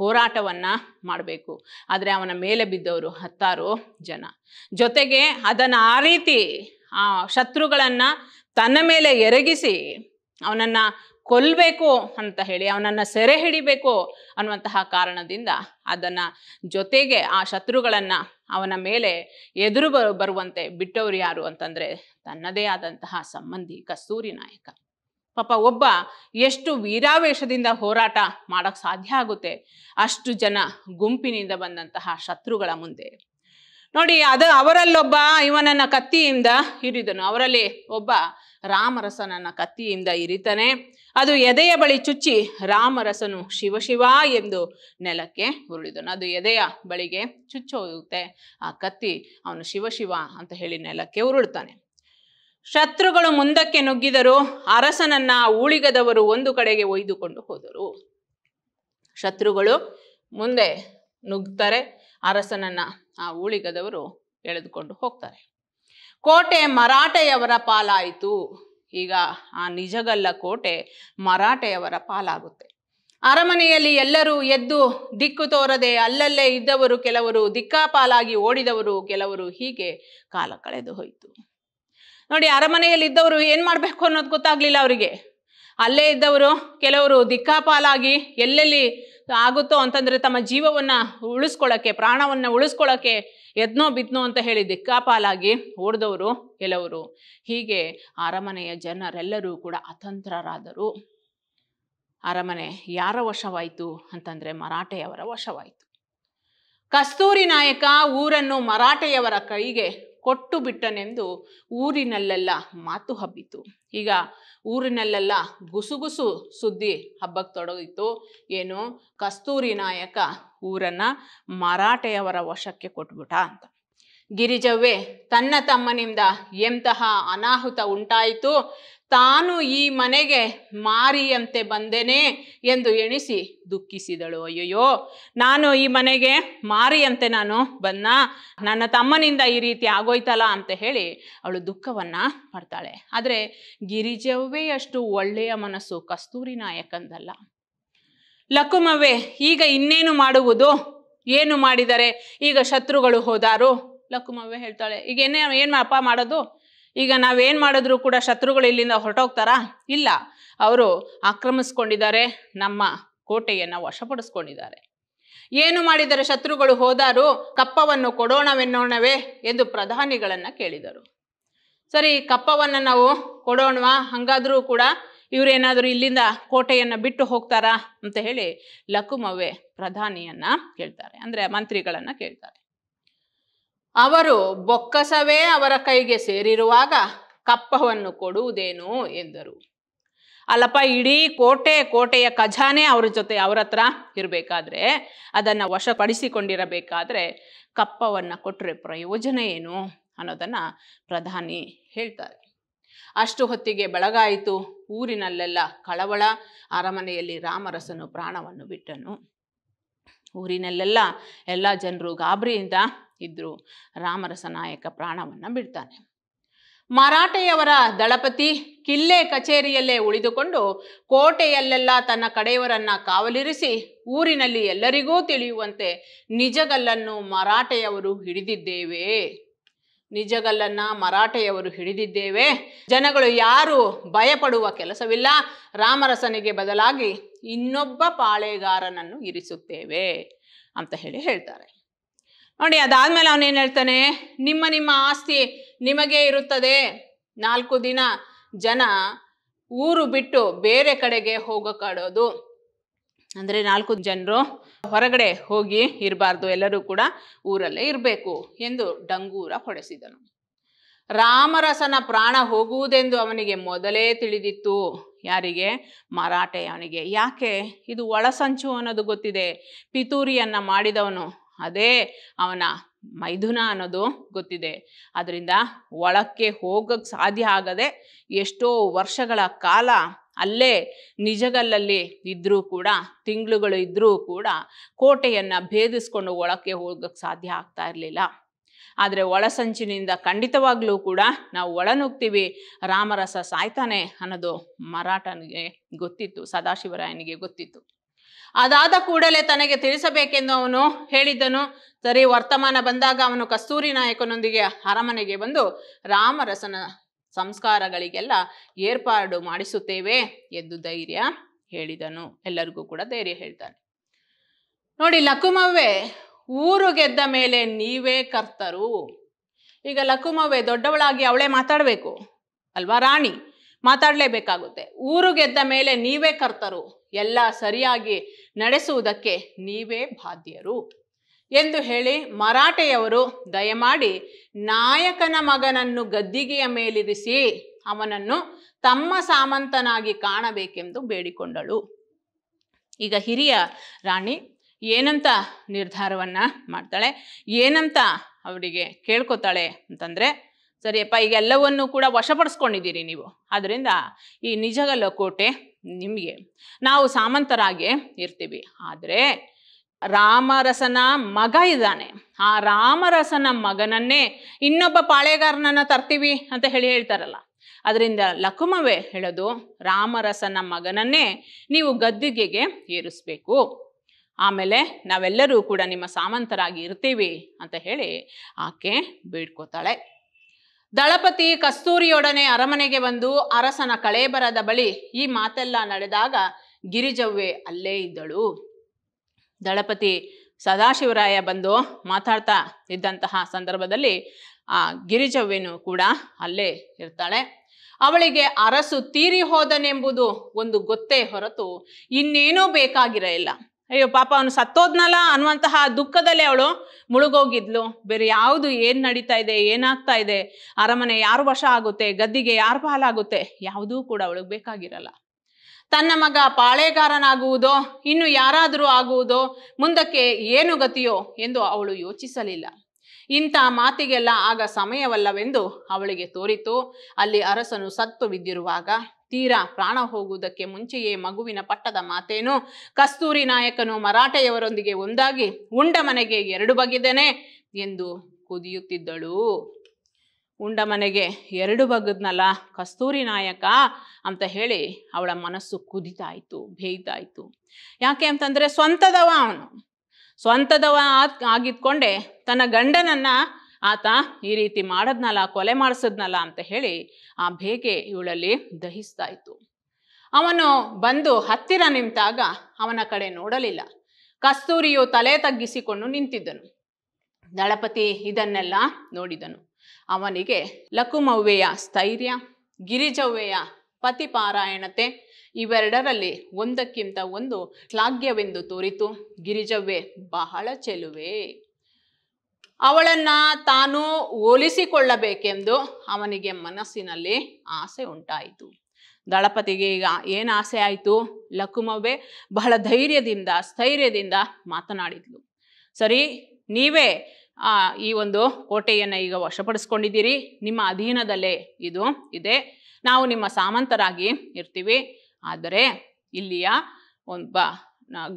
ಹೋರಾಟವನ್ನು ಮಾಡಬೇಕು ಆದರೆ ಅವನ ಮೇಲೆ ಬಿದ್ದವರು ಹತ್ತಾರು ಜನ ಜೊತೆಗೆ ಅದನ್ನು ಆ ರೀತಿ ಆ ಶತ್ರುಗಳನ್ನು ತನ್ನ ಮೇಲೆ ಎರಗಿಸಿ ಅವನನ್ನು ಕೊಲ್ಲಬೇಕು ಅಂತ ಹೇಳಿ ಅವನನ್ನು ಸೆರೆ ಹಿಡಿಬೇಕು ಅನ್ನುವಂತಹ ಕಾರಣದಿಂದ ಅದನ್ನು ಜೊತೆಗೆ ಆ ಶತ್ರುಗಳನ್ನು ಅವನ ಮೇಲೆ ಎದುರು ಬರುವಂತೆ ಬಿಟ್ಟವರು ಯಾರು ಅಂತಂದರೆ ತನ್ನದೇ ಆದಂತಹ ಸಂಬಂಧಿ ಕಸ್ತೂರಿ ನಾಯಕ ಪಾಪ ಒಬ್ಬ ಎಷ್ಟು ವೀರಾವೇಶದಿಂದ ಹೋರಾಟ ಮಾಡೋಕ್ಕೆ ಸಾಧ್ಯ ಆಗುತ್ತೆ ಅಷ್ಟು ಜನ ಗುಂಪಿನಿಂದ ಬಂದಂತಹ ಶತ್ರುಗಳ ಮುಂದೆ ನೋಡಿ ಅದು ಅವರಲ್ಲೊಬ್ಬ ಇವನನ್ನ ಕತ್ತಿಯಿಂದ ಹಿರಿದನು ಅವರಲ್ಲಿ ಒಬ್ಬ ರಾಮರಸನನ್ನ ಕತ್ತಿಯಿಂದ ಇರಿತಾನೆ ಅದು ಎದೆಯ ಬಳಿ ಚುಚ್ಚಿ ರಾಮರಸನು ಶಿವಶಿವ ಎಂದು ನೆಲಕ್ಕೆ ಉರುಳಿದನು ಅದು ಎದೆಯ ಬಳಿಗೆ ಚುಚ್ಚೋಗುತ್ತೆ ಆ ಕತ್ತಿ ಅವನು ಶಿವಶಿವ ಅಂತ ಹೇಳಿ ನೆಲಕ್ಕೆ ಉರುಳ್ತಾನೆ ಶತ್ರುಗಳು ಮುಂದಕ್ಕೆ ನುಗ್ಗಿದರು ಅರಸನನ್ನ ಉಳಿಗದವರು ಒಂದು ಕಡೆಗೆ ಒಯ್ದುಕೊಂಡು ಹೋದರು ಶತ್ರುಗಳು ಮುಂದೆ ನುಗ್ತಾರೆ ಅರಸನನ್ನ ಆ ಉಳಿಗದವರು ಎಳೆದುಕೊಂಡು ಹೋಗ್ತಾರೆ ಕೋಟೆ ಮರಾಠೆಯವರ ಪಾಲಾಯಿತು ಈಗ ಆ ನಿಜಗಲ್ಲ ಕೋಟೆ ಮರಾಠೆಯವರ ಪಾಲಾಗುತ್ತೆ ಅರಮನೆಯಲ್ಲಿ ಎಲ್ಲರೂ ಎದ್ದು ದಿಕ್ಕು ತೋರದೆ ಅಲ್ಲಲ್ಲೇ ಇದ್ದವರು ಕೆಲವರು ದಿಕ್ಕಾಪಾಲಾಗಿ ಓಡಿದವರು ಕೆಲವರು ಹೀಗೆ ಕಾಲ ಕಳೆದು ಹೋಯಿತು ನೋಡಿ ಅರಮನೆಯಲ್ಲಿ ಇದ್ದವರು ಏನು ಮಾಡಬೇಕು ಅನ್ನೋದು ಗೊತ್ತಾಗ್ಲಿಲ್ಲ ಅವರಿಗೆ ಅಲ್ಲೇ ಇದ್ದವರು ಕೆಲವರು ದಿಕ್ಕಾಪಾಲಾಗಿ ಎಲ್ಲೆಲ್ಲಿ ಆಗುತ್ತೋ ಅಂತಂದ್ರೆ ತಮ್ಮ ಜೀವವನ್ನು ಉಳಿಸ್ಕೊಳ್ಳೋಕ್ಕೆ ಪ್ರಾಣವನ್ನು ಉಳಿಸ್ಕೊಳ್ಳೋಕ್ಕೆ ಎದ್ನೋ ಬಿದ್ನೋ ಅಂತ ಹೇಳಿ ದಿಕ್ಕಾಪಾಲಾಗಿ ಓಡಿದವರು ಕೆಲವರು ಹೀಗೆ ಅರಮನೆಯ ಜನರೆಲ್ಲರೂ ಕೂಡ ಅತಂತ್ರರಾದರು ಅರಮನೆ ಯಾರ ವಶವಾಯಿತು ಅಂತಂದರೆ ಮರಾಠೆಯವರ ವಶವಾಯಿತು ಕಸ್ತೂರಿ ನಾಯಕ ಊರನ್ನು ಮರಾಠೆಯವರ ಕೈಗೆ ಕೊಟ್ಟು ಬಿಟ್ಟನೆಂದು ಊರಿನಲ್ಲೆಲ್ಲ ಮಾತು ಹಬ್ಬಿತು ಈಗ ಊರಿನಲ್ಲೆಲ್ಲ ಗುಸುಗುಸು ಸುದ್ದಿ ಹಬ್ಬಕ್ಕೆ ತೊಡಗಿತ್ತು ಏನು ಕಸ್ತೂರಿ ನಾಯಕ ಊರನ್ನು ಮರಾಠೆಯವರ ವಶಕ್ಕೆ ಕೊಟ್ಬಿಟ ಅಂತ ಗಿರಿಜವ್ವೇ ತನ್ನ ತಮ್ಮನಿಂದ ಎಂತಹ ಅನಾಹುತ ಉಂಟಾಯಿತು ತಾನು ಈ ಮನೆಗೆ ಮಾರಿಯಂತೆ ಬಂದೇನೆ ಎಂದು ಎಣಿಸಿ ದುಃಖಿಸಿದಳು ಅಯ್ಯೋ ನಾನು ಈ ಮನೆಗೆ ಮಾರಿಯಂತೆ ನಾನು ಬನ್ನ ನನ್ನ ತಮ್ಮನಿಂದ ಈ ರೀತಿ ಆಗೋಯ್ತಲ್ಲ ಅಂತ ಹೇಳಿ ಅವಳು ದುಃಖವನ್ನ ಪಡ್ತಾಳೆ ಆದರೆ ಗಿರಿಜವೇ ಅಷ್ಟು ಒಳ್ಳೆಯ ಮನಸ್ಸು ಕಸ್ತೂರಿ ನಾಯಕಂದಲ್ಲ ಲಕುಮವೇ ಈಗ ಇನ್ನೇನು ಮಾಡುವುದು ಏನು ಮಾಡಿದರೆ ಈಗ ಶತ್ರುಗಳು ಹೋದಾರು ಲಕ್ಕುಮವ್ವೆ ಹೇಳ್ತಾಳೆ ಈಗ ಏನೇ ಏನು ಅಪ್ಪ ಮಾಡೋದು ಈಗ ನಾವೇನು ಮಾಡಿದ್ರು ಕೂಡ ಶತ್ರುಗಳು ಇಲ್ಲಿಂದ ಹೊರಟೋಗ್ತಾರಾ ಇಲ್ಲ ಅವರು ಆಕ್ರಮಿಸ್ಕೊಂಡಿದ್ದಾರೆ ನಮ್ಮ ಕೋಟೆಯನ್ನು ವಶಪಡಿಸ್ಕೊಂಡಿದ್ದಾರೆ ಏನು ಮಾಡಿದರೆ ಶತ್ರುಗಳು ಹೋದಾರು ಕಪ್ಪವನ್ನು ಕೊಡೋಣವೆನ್ನೋಣವೇ ಎಂದು ಪ್ರಧಾನಿಗಳನ್ನು ಕೇಳಿದರು ಸರಿ ಕಪ್ಪವನ್ನು ನಾವು ಕೊಡೋಣವಾ ಹಾಗಾದರೂ ಕೂಡ ಇವರೇನಾದರೂ ಇಲ್ಲಿಂದ ಕೋಟೆಯನ್ನು ಬಿಟ್ಟು ಹೋಗ್ತಾರಾ ಅಂತ ಹೇಳಿ ಲಕುಮವ್ವೆ ಪ್ರಧಾನಿಯನ್ನು ಕೇಳ್ತಾರೆ ಅಂದರೆ ಮಂತ್ರಿಗಳನ್ನು ಕೇಳ್ತಾರೆ ಅವರು ಬೊಕ್ಕಸವೇ ಅವರ ಕೈಗೆ ಸೇರಿರುವಾಗ ಕಪ್ಪವನ್ನು ಕೊಡುವುದೇನು ಎಂದರು ಅಲ್ಲಪ್ಪ ಇಡೀ ಕೋಟೆ ಕೋಟೆಯ ಖಜಾನೆ ಅವರ ಜೊತೆ ಅವರ ಹತ್ರ ಇರಬೇಕಾದ್ರೆ ಅದನ್ನು ವಶಪಡಿಸಿಕೊಂಡಿರಬೇಕಾದ್ರೆ ಕಪ್ಪವನ್ನು ಕೊಟ್ಟರೆ ಪ್ರಯೋಜನ ಏನು ಅನ್ನೋದನ್ನು ಪ್ರಧಾನಿ ಹೇಳ್ತಾರೆ ಅಷ್ಟು ಹೊತ್ತಿಗೆ ಬೆಳಗಾಯಿತು ಊರಿನಲ್ಲೆಲ್ಲ ಕಳವಳ ಅರಮನೆಯಲ್ಲಿ ರಾಮರಸನು ಪ್ರಾಣವನ್ನು ಬಿಟ್ಟನು ಊರಿನಲ್ಲೆಲ್ಲ ಎಲ್ಲ ಜನರು ಗಾಬರಿಯಿಂದ ಇದ್ದರೂ ರಾಮರಸನಾಯಕ ನಾಯಕ ಪ್ರಾಣವನ್ನು ಬಿಡ್ತಾನೆ ಮರಾಠೆಯವರ ದಳಪತಿ ಕಿಲ್ಲೆ ಕಚೇರಿಯಲ್ಲೇ ಉಳಿದುಕೊಂಡು ಕೋಟೆಯಲ್ಲೆಲ್ಲ ತನ್ನ ಕಡೆಯವರನ್ನ ಕಾವಲಿರಿಸಿ ಊರಿನಲ್ಲಿ ಎಲ್ಲರಿಗೂ ತಿಳಿಯುವಂತೆ ನಿಜಗಲ್ಲನ್ನು ಮರಾಠೆಯವರು ಹಿಡಿದಿದ್ದೇವೆ ನಿಜಗಲ್ಲನ್ನ ಮರಾಠೆಯವರು ಹಿಡಿದಿದ್ದೇವೆ ಜನಗಳು ಯಾರು ಭಯಪಡುವ ಕೆಲಸವಿಲ್ಲ ರಾಮರಸನಿಗೆ ಬದಲಾಗಿ ಇನ್ನೊಬ್ಬ ಪಾಳೆಗಾರನನ್ನು ಇರಿಸುತ್ತೇವೆ ಅಂತ ಹೇಳಿ ಹೇಳ್ತಾರೆ ನೋಡಿ ಅದಾದಮೇಲೆ ಅವನೇನು ಹೇಳ್ತಾನೆ ನಿಮ್ಮ ನಿಮ್ಮ ಆಸ್ತಿ ನಿಮಗೆ ಇರುತ್ತದೆ ನಾಲ್ಕು ದಿನ ಜನ ಊರು ಬಿಟ್ಟು ಬೇರೆ ಕಡೆಗೆ ಹೋಗಕಾಡೋದು ಅಂದರೆ ನಾಲ್ಕು ಜನರು ಹೊರಗಡೆ ಹೋಗಿ ಇರಬಾರ್ದು ಎಲ್ಲರೂ ಕೂಡ ಊರಲ್ಲೇ ಇರಬೇಕು ಎಂದು ಡಂಗೂರ ಹೊಡೆಸಿದನು ರಾಮರಸನ ಪ್ರಾಣ ಹೋಗುವುದೆಂದು ಅವನಿಗೆ ಮೊದಲೇ ತಿಳಿದಿತ್ತು ಯಾರಿಗೆ ಮರಾಠೆ ಅವನಿಗೆ ಯಾಕೆ ಇದು ಒಳಸಂಚು ಅನ್ನೋದು ಗೊತ್ತಿದೆ ಪಿತೂರಿಯನ್ನು ಮಾಡಿದವನು ಅದೇ ಅವನ ಮೈದುನ ಅನ್ನೋದು ಗೊತ್ತಿದೆ ಅದರಿಂದ ಒಳಕ್ಕೆ ಹೋಗಕ್ಕೆ ಸಾಧ್ಯ ಆಗದೆ ಎಷ್ಟೋ ವರ್ಷಗಳ ಕಾಲ ಅಲ್ಲೇ ನಿಜಗಲ್ಲಲ್ಲಿ ಇದ್ದರೂ ಕೂಡ ತಿಂಗಳುಗಳು ಇದ್ದರೂ ಕೂಡ ಕೋಟೆಯನ್ನು ಭೇದಿಸ್ಕೊಂಡು ಒಳಕ್ಕೆ ಹೋಗಕ್ಕೆ ಸಾಧ್ಯ ಆಗ್ತಾ ಇರಲಿಲ್ಲ ಆದರೆ ಒಳಸಂಚಿನಿಂದ ಖಂಡಿತವಾಗ್ಲೂ ಕೂಡ ನಾವು ಒಳನುಗ್ತೀವಿ ರಾಮರಸ ಸಾಯ್ತಾನೆ ಅನ್ನೋದು ಮರಾಠನಿಗೆ ಗೊತ್ತಿತ್ತು ಸದಾಶಿವರಾಯನಿಗೆ ಗೊತ್ತಿತ್ತು ಅದಾದ ಕೂಡಲೇ ತನಗೆ ತಿಳಿಸಬೇಕೆಂದು ಅವನು ಹೇಳಿದ್ದನು ಸರಿ ವರ್ತಮಾನ ಬಂದಾಗ ಅವನು ಕಸ್ತೂರಿ ನಾಯಕನೊಂದಿಗೆ ಅರಮನೆಗೆ ಬಂದು ರಾಮರಸನ ಸಂಸ್ಕಾರಗಳಿಗೆಲ್ಲ ಏರ್ಪಾಡು ಮಾಡಿಸುತ್ತೇವೆ ಎಂದು ಧೈರ್ಯ ಹೇಳಿದನು ಎಲ್ಲರಿಗೂ ಕೂಡ ಧೈರ್ಯ ಹೇಳ್ತಾನೆ ನೋಡಿ ಲಕುಮವ್ವೆ ಊರು ಗೆದ್ದ ಮೇಲೆ ನೀವೇ ಕರ್ತರು ಈಗ ಲಕುಮವ್ವೆ ದೊಡ್ಡವಳಾಗಿ ಅವಳೇ ಮಾತಾಡಬೇಕು ಅಲ್ವಾ ರಾಣಿ ಮಾತಾಡಲೇಬೇಕಾಗುತ್ತೆ ಊರು ಗೆದ್ದ ಮೇಲೆ ನೀವೇ ಕರ್ತರು ಎಲ್ಲ ಸರಿಯಾಗಿ ನಡೆಸುವುದಕ್ಕೆ ನೀವೇ ಬಾಧ್ಯರು ಎಂದು ಹೇಳಿ ಮರಾಠೆಯವರು ದಯಮಾಡಿ ನಾಯಕನ ಮಗನನ್ನು ಗದ್ದಿಗೆಯ ಮೇಲಿರಿಸಿ ಅವನನ್ನು ತಮ್ಮ ಸಾಮಂತನಾಗಿ ಕಾಣಬೇಕೆಂದು ಬೇಡಿಕೊಂಡಳು ಈಗ ಹಿರಿಯ ರಾಣಿ ಏನಂತ ನಿರ್ಧಾರವನ್ನು ಮಾಡ್ತಾಳೆ ಏನಂತ ಅವರಿಗೆ ಕೇಳ್ಕೊತಾಳೆ ಅಂತಂದರೆ ಸರಿಯಪ್ಪ ಈಗ ಎಲ್ಲವನ್ನು ಕೂಡ ವಶಪಡಿಸ್ಕೊಂಡಿದ್ದೀರಿ ನೀವು ಆದ್ದರಿಂದ ಈ ನಿಜಗಲ ಕೋಟೆ ನಿಮಗೆ ನಾವು ಸಾಮಂತರಾಗೆ ಇರ್ತೀವಿ ಆದರೆ ರಾಮರಸನ ಮಗ ಇದ್ದಾನೆ ಆ ರಾಮರಸನ ಮಗನನ್ನೇ ಇನ್ನೊಬ್ಬ ಪಾಳೆಗಾರನನ್ನು ತರ್ತೀವಿ ಅಂತ ಹೇಳಿ ಹೇಳ್ತಾರಲ್ಲ ಅದರಿಂದ ಲಕುಮವೇ ಹೇಳೋದು ರಾಮರಸನ ಮಗನನ್ನೇ ನೀವು ಗದ್ದಿಗೆಗೆ ಏರಿಸ್ಬೇಕು ಆಮೇಲೆ ನಾವೆಲ್ಲರೂ ಕೂಡ ನಿಮ್ಮ ಸಾಮಂತರಾಗಿ ಇರ್ತೀವಿ ಅಂತ ಹೇಳಿ ಆಕೆ ಬೇಡ್ಕೋತಾಳೆ ದಳಪತಿ ಕಸ್ತೂರಿಯೊಡನೆ ಅರಮನೆಗೆ ಬಂದು ಅರಸನ ಕಳೇಬರದ ಬಳಿ ಈ ಮಾತೆಲ್ಲ ನಡೆದಾಗ ಗಿರಿಜವ್ವೆ ಅಲ್ಲೇ ಇದ್ದಳು ದಳಪತಿ ಸದಾಶಿವರಾಯ ಬಂದು ಮಾತಾಡ್ತಾ ಇದ್ದಂತಹ ಸಂದರ್ಭದಲ್ಲಿ ಆ ಗಿರಿಜವ್ವೆನು ಕೂಡ ಅಲ್ಲೇ ಇರ್ತಾಳೆ ಅವಳಿಗೆ ಅರಸು ತೀರಿ ಹೋದನೆಂಬುದು ಒಂದು ಗೊತ್ತೇ ಹೊರತು ಇನ್ನೇನೂ ಬೇಕಾಗಿರಲಿಲ್ಲ ಅಯ್ಯೋ ಪಾಪ ಅವನು ಸತ್ತೋದ್ನಲ್ಲ ಅನ್ನುವಂತಹ ದುಃಖದಲ್ಲಿ ಅವಳು ಮುಳುಗೋಗಿದ್ಲು ಬೇರೆ ಯಾವುದು ಏನು ನಡೀತಾ ಇದೆ ಏನಾಗ್ತಾ ಇದೆ ಅರಮನೆ ಯಾರು ವಶ ಆಗುತ್ತೆ ಗದ್ದಿಗೆ ಯಾರು ಪಾಲಾಗುತ್ತೆ ಯಾವುದೂ ಕೂಡ ಅವಳಿಗೆ ಬೇಕಾಗಿರಲ್ಲ ತನ್ನ ಮಗ ಪಾಳೆಗಾರನಾಗುವುದೋ ಇನ್ನು ಯಾರಾದರೂ ಆಗುವುದೋ ಮುಂದಕ್ಕೆ ಏನು ಗತಿಯೋ ಎಂದು ಅವಳು ಯೋಚಿಸಲಿಲ್ಲ ಇಂಥ ಮಾತಿಗೆಲ್ಲ ಆಗ ಸಮಯವಲ್ಲವೆಂದು ಅವಳಿಗೆ ತೋರಿತು ಅಲ್ಲಿ ಅರಸನು ಸತ್ತು ಬಿದ್ದಿರುವಾಗ ತೀರಾ ಪ್ರಾಣ ಹೋಗುವುದಕ್ಕೆ ಮುಂಚೆಯೇ ಮಗುವಿನ ಪಟ್ಟದ ಮಾತೇನು ಕಸ್ತೂರಿ ನಾಯಕನು ಮರಾಠೆಯವರೊಂದಿಗೆ ಒಂದಾಗಿ ಉಂಡ ಮನೆಗೆ ಎರಡು ಬಗೆದನೆ ಎಂದು ಕುದಿಯುತ್ತಿದ್ದಳು ಉಂಡ ಮನೆಗೆ ಎರಡು ಬಗದ್ನಲ್ಲ ಕಸ್ತೂರಿ ನಾಯಕ ಅಂತ ಹೇಳಿ ಅವಳ ಮನಸ್ಸು ಕುದಿತಾಯಿತು ಬೇಯ್ತಾಯಿತು ಯಾಕೆ ಅಂತಂದರೆ ಸ್ವಂತದವ ಅವನು ಸ್ವಂತದವ ಆಗಿದ್ಕೊಂಡೆ ತನ್ನ ಗಂಡನನ್ನು ಆತ ಈ ರೀತಿ ಮಾಡದ್ನಲ್ಲ ಕೊಲೆ ಮಾಡಿಸದ್ನಲ್ಲ ಅಂತ ಹೇಳಿ ಆ ಬೇಗೆ ಇವಳಲ್ಲಿ ದಹಿಸ್ತಾ ಇತ್ತು ಅವನು ಬಂದು ಹತ್ತಿರ ನಿಂತಾಗ ಅವನ ಕಡೆ ನೋಡಲಿಲ್ಲ ಕಸ್ತೂರಿಯು ತಲೆ ತಗ್ಗಿಸಿಕೊಂಡು ನಿಂತಿದ್ದನು ದಳಪತಿ ಇದನ್ನೆಲ್ಲ ನೋಡಿದನು ಅವನಿಗೆ ಲಕುಮವ್ವೆಯ ಸ್ಥೈರ್ಯ ಗಿರಿಜವ್ವೆಯ ಪತಿಪಾರಾಯಣತೆ ಇವೆರಡರಲ್ಲಿ ಒಂದಕ್ಕಿಂತ ಒಂದು ಶ್ಲಾಘ್ಯವೆಂದು ತೋರಿತು ಗಿರಿಜವ್ವೆ ಬಹಳ ಚೆಲುವೆ ಅವಳನ್ನ ತಾನು ಹೋಲಿಸಿಕೊಳ್ಳಬೇಕೆಂದು ಅವನಿಗೆ ಮನಸ್ಸಿನಲ್ಲಿ ಆಸೆ ಉಂಟಾಯಿತು ದಳಪತಿಗೆ ಈಗ ಏನು ಆಸೆ ಆಯಿತು ಲಕುಮವ್ವೆ ಬಹಳ ಧೈರ್ಯದಿಂದ ಸ್ಥೈರ್ಯದಿಂದ ಮಾತನಾಡಿದ್ಲು ಸರಿ ನೀವೇ ಈ ಒಂದು ಕೋಟೆಯನ್ನು ಈಗ ವಶಪಡಿಸ್ಕೊಂಡಿದ್ದೀರಿ ನಿಮ್ಮ ಅಧೀನದಲ್ಲೇ ಇದು ಇದೆ ನಾವು ನಿಮ್ಮ ಸಾಮಂತರಾಗಿ ಇರ್ತೀವಿ ಆದರೆ ಇಲ್ಲಿಯ ಒಬ್ಬ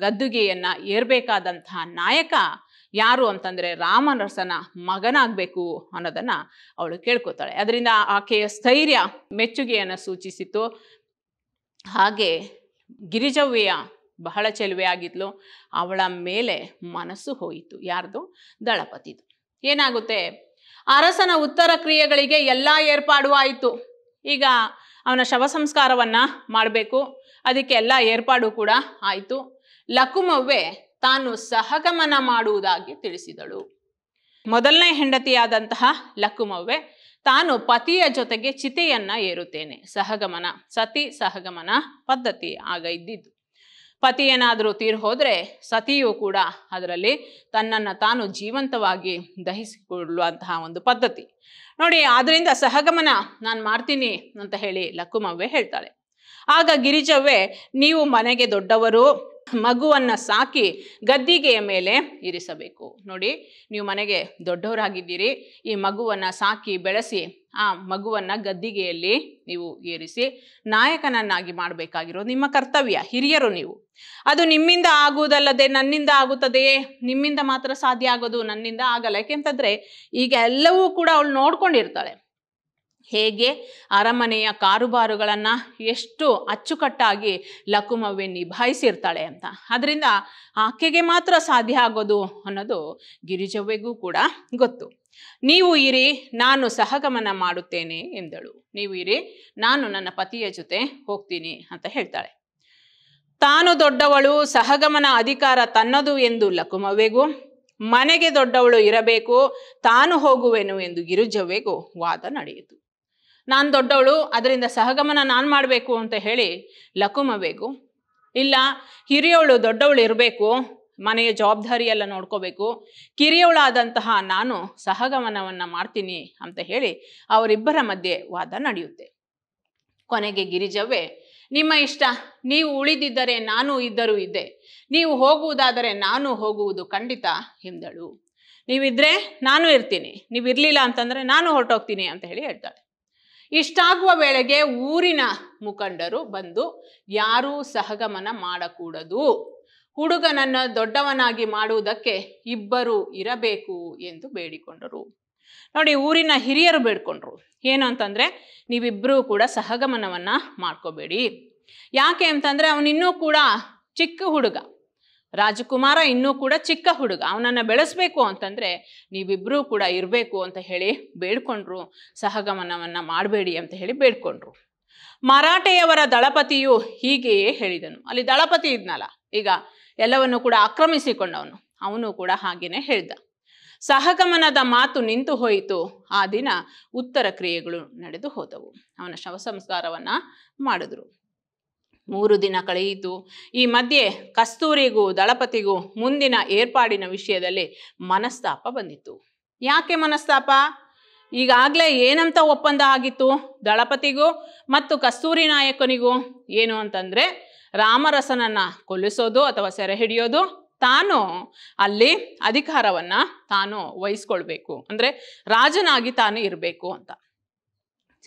ಗದ್ದುಗೆಯನ್ನ ಏರ್ಬೇಕಾದಂತಹ ನಾಯಕ ಯಾರು ಅಂತಂದ್ರೆ ರಾಮನರಸನ ಮಗನಾಗಬೇಕು ಅನ್ನೋದನ್ನ ಅವಳು ಕೇಳ್ಕೊತಾಳೆ ಅದರಿಂದ ಆಕೆಯ ಸ್ಥೈರ್ಯ ಮೆಚ್ಚುಗೆಯನ್ನು ಸೂಚಿಸಿತು ಹಾಗೆ ಗಿರಿಜವ್ಯ ಬಹಳ ಚೆಲುವೆ ಆಗಿದ್ಲು ಅವಳ ಮೇಲೆ ಮನಸ್ಸು ಹೋಯಿತು ಯಾರ್ದು ದಳಪತಿದು ಏನಾಗುತ್ತೆ ಅರಸನ ಉತ್ತರ ಕ್ರಿಯೆಗಳಿಗೆ ಎಲ್ಲ ಏರ್ಪಾಡು ಆಯಿತು ಈಗ ಅವನ ಶವ ಸಂಸ್ಕಾರವನ್ನು ಮಾಡಬೇಕು ಅದಕ್ಕೆಲ್ಲ ಏರ್ಪಾಡು ಕೂಡ ಆಯಿತು ಲಕುಮವ್ವೆ ತಾನು ಸಹಗಮನ ಮಾಡುವುದಾಗಿ ತಿಳಿಸಿದಳು ಮೊದಲನೇ ಹೆಂಡತಿಯಾದಂತಹ ಲಕುಮವ್ವೆ ತಾನು ಪತಿಯ ಜೊತೆಗೆ ಚಿತೆಯನ್ನು ಏರುತ್ತೇನೆ ಸಹಗಮನ ಸತಿ ಸಹಗಮನ ಪದ್ಧತಿ ಆಗ ಇದ್ದಿದ್ದು ಪತಿ ಏನಾದರೂ ತೀರ್ ಹೋದರೆ ಸತಿಯು ಕೂಡ ಅದರಲ್ಲಿ ತನ್ನನ್ನು ತಾನು ಜೀವಂತವಾಗಿ ದಹಿಸಿಕೊಳ್ಳುವಂತಹ ಒಂದು ಪದ್ಧತಿ ನೋಡಿ ಅದರಿಂದ ಸಹಗಮನ ನಾನು ಮಾಡ್ತೀನಿ ಅಂತ ಹೇಳಿ ಲಕ್ಕುಮವ್ವೆ ಹೇಳ್ತಾಳೆ ಆಗ ಗಿರಿಜವ್ವೆ ನೀವು ಮನೆಗೆ ದೊಡ್ಡವರು ಮಗುವನ್ನು ಸಾಕಿ ಗದ್ದಿಗೆಯ ಮೇಲೆ ಇರಿಸಬೇಕು ನೋಡಿ ನೀವು ಮನೆಗೆ ದೊಡ್ಡವರಾಗಿದ್ದೀರಿ ಈ ಮಗುವನ್ನು ಸಾಕಿ ಬೆಳೆಸಿ ಆ ಮಗುವನ್ನು ಗದ್ದಿಗೆಯಲ್ಲಿ ನೀವು ಏರಿಸಿ ನಾಯಕನನ್ನಾಗಿ ಮಾಡಬೇಕಾಗಿರೋ ನಿಮ್ಮ ಕರ್ತವ್ಯ ಹಿರಿಯರು ನೀವು ಅದು ನಿಮ್ಮಿಂದ ಆಗುವುದಲ್ಲದೆ ನನ್ನಿಂದ ಆಗುತ್ತದೆಯೇ ನಿಮ್ಮಿಂದ ಮಾತ್ರ ಸಾಧ್ಯ ಆಗೋದು ನನ್ನಿಂದ ಆಗಲ್ಲ ಯಾಕೆಂತಂದರೆ ಈಗ ಎಲ್ಲವೂ ಕೂಡ ಅವಳು ನೋಡ್ಕೊಂಡಿರ್ತಾಳೆ ಹೇಗೆ ಅರಮನೆಯ ಕಾರುಬಾರುಗಳನ್ನು ಎಷ್ಟು ಅಚ್ಚುಕಟ್ಟಾಗಿ ಲಕುಮವ್ವೆ ನಿಭಾಯಿಸಿರ್ತಾಳೆ ಅಂತ ಅದರಿಂದ ಆಕೆಗೆ ಮಾತ್ರ ಸಾಧ್ಯ ಆಗೋದು ಅನ್ನೋದು ಗಿರಿಜವ್ವೆಗೂ ಕೂಡ ಗೊತ್ತು ನೀವು ಇರಿ ನಾನು ಸಹಗಮನ ಮಾಡುತ್ತೇನೆ ಎಂದಳು ನೀವು ಇರಿ ನಾನು ನನ್ನ ಪತಿಯ ಜೊತೆ ಹೋಗ್ತೀನಿ ಅಂತ ಹೇಳ್ತಾಳೆ ತಾನು ದೊಡ್ಡವಳು ಸಹಗಮನ ಅಧಿಕಾರ ತನ್ನದು ಎಂದು ಲಕುಮವೆಗೂ ಮನೆಗೆ ದೊಡ್ಡವಳು ಇರಬೇಕು ತಾನು ಹೋಗುವೆನು ಎಂದು ಗಿರುಜವೆಗೂ ವಾದ ನಡೆಯಿತು ನಾನು ದೊಡ್ಡವಳು ಅದರಿಂದ ಸಹಗಮನ ನಾನು ಮಾಡಬೇಕು ಅಂತ ಹೇಳಿ ಲಕುಮವೆಗೂ ಇಲ್ಲ ಹಿರಿಯವಳು ದೊಡ್ಡವಳು ಇರಬೇಕು ಮನೆಯ ಜವಾಬ್ದಾರಿಯೆಲ್ಲ ನೋಡ್ಕೋಬೇಕು ಕಿರಿಯವಳಾದಂತಹ ನಾನು ಸಹಗಮನವನ್ನು ಮಾಡ್ತೀನಿ ಅಂತ ಹೇಳಿ ಅವರಿಬ್ಬರ ಮಧ್ಯೆ ವಾದ ನಡೆಯುತ್ತೆ ಕೊನೆಗೆ ಗಿರಿಜವೇ ನಿಮ್ಮ ಇಷ್ಟ ನೀವು ಉಳಿದಿದ್ದರೆ ನಾನು ಇದ್ದರೂ ಇದ್ದೆ ನೀವು ಹೋಗುವುದಾದರೆ ನಾನು ಹೋಗುವುದು ಖಂಡಿತ ಎಂದಳು ನೀವಿದ್ರೆ ನಾನು ಇರ್ತೀನಿ ನೀವು ಇರಲಿಲ್ಲ ಅಂತಂದರೆ ನಾನು ಹೊರಟೋಗ್ತೀನಿ ಅಂತ ಹೇಳಿ ಹೇಳ್ತಾಳೆ ಇಷ್ಟಾಗುವ ವೇಳೆಗೆ ಊರಿನ ಮುಖಂಡರು ಬಂದು ಯಾರೂ ಸಹಗಮನ ಮಾಡಕೂಡದು ಹುಡುಗನನ್ನು ದೊಡ್ಡವನಾಗಿ ಮಾಡುವುದಕ್ಕೆ ಇಬ್ಬರು ಇರಬೇಕು ಎಂದು ಬೇಡಿಕೊಂಡರು ನೋಡಿ ಊರಿನ ಹಿರಿಯರು ಬೇಡ್ಕೊಂಡ್ರು ಏನು ಅಂತಂದರೆ ನೀವಿಬ್ಬರೂ ಕೂಡ ಸಹಗಮನವನ್ನು ಮಾಡ್ಕೋಬೇಡಿ ಯಾಕೆ ಅಂತಂದರೆ ಅವನಿನ್ನೂ ಕೂಡ ಚಿಕ್ಕ ಹುಡುಗ ರಾಜಕುಮಾರ ಇನ್ನೂ ಕೂಡ ಚಿಕ್ಕ ಹುಡುಗ ಅವನನ್ನು ಬೆಳೆಸಬೇಕು ಅಂತಂದರೆ ನೀವಿಬ್ಬರೂ ಕೂಡ ಇರಬೇಕು ಅಂತ ಹೇಳಿ ಬೇಡ್ಕೊಂಡ್ರು ಸಹಗಮನವನ್ನು ಮಾಡಬೇಡಿ ಅಂತ ಹೇಳಿ ಬೇಡ್ಕೊಂಡ್ರು ಮರಾಠೆಯವರ ದಳಪತಿಯು ಹೀಗೆಯೇ ಹೇಳಿದನು ಅಲ್ಲಿ ದಳಪತಿ ಇದ್ನಲ್ಲ ಈಗ ಎಲ್ಲವನ್ನು ಕೂಡ ಆಕ್ರಮಿಸಿಕೊಂಡವನು ಅವನು ಕೂಡ ಹಾಗೆಯೇ ಹೇಳ್ದ ಸಹಗಮನದ ಮಾತು ನಿಂತು ಹೋಯಿತು ಆ ದಿನ ಉತ್ತರ ಕ್ರಿಯೆಗಳು ನಡೆದು ಹೋದವು ಅವನ ಶವ ಸಂಸ್ಕಾರವನ್ನು ಮಾಡಿದ್ರು ಮೂರು ದಿನ ಕಳೆಯಿತು ಈ ಮಧ್ಯೆ ಕಸ್ತೂರಿಗೂ ದಳಪತಿಗೂ ಮುಂದಿನ ಏರ್ಪಾಡಿನ ವಿಷಯದಲ್ಲಿ ಮನಸ್ತಾಪ ಬಂದಿತ್ತು ಯಾಕೆ ಮನಸ್ತಾಪ ಈಗಾಗಲೇ ಏನಂತ ಒಪ್ಪಂದ ಆಗಿತ್ತು ದಳಪತಿಗೂ ಮತ್ತು ಕಸ್ತೂರಿ ನಾಯಕನಿಗೂ ಏನು ಅಂತಂದರೆ ರಾಮರಸನನ್ನ ಕೊಲ್ಲಿಸೋದು ಅಥವಾ ಸೆರೆ ಹಿಡಿಯೋದು ತಾನು ಅಲ್ಲಿ ಅಧಿಕಾರವನ್ನ ತಾನು ವಹಿಸ್ಕೊಳ್ಬೇಕು ಅಂದ್ರೆ ರಾಜನಾಗಿ ತಾನು ಇರಬೇಕು ಅಂತ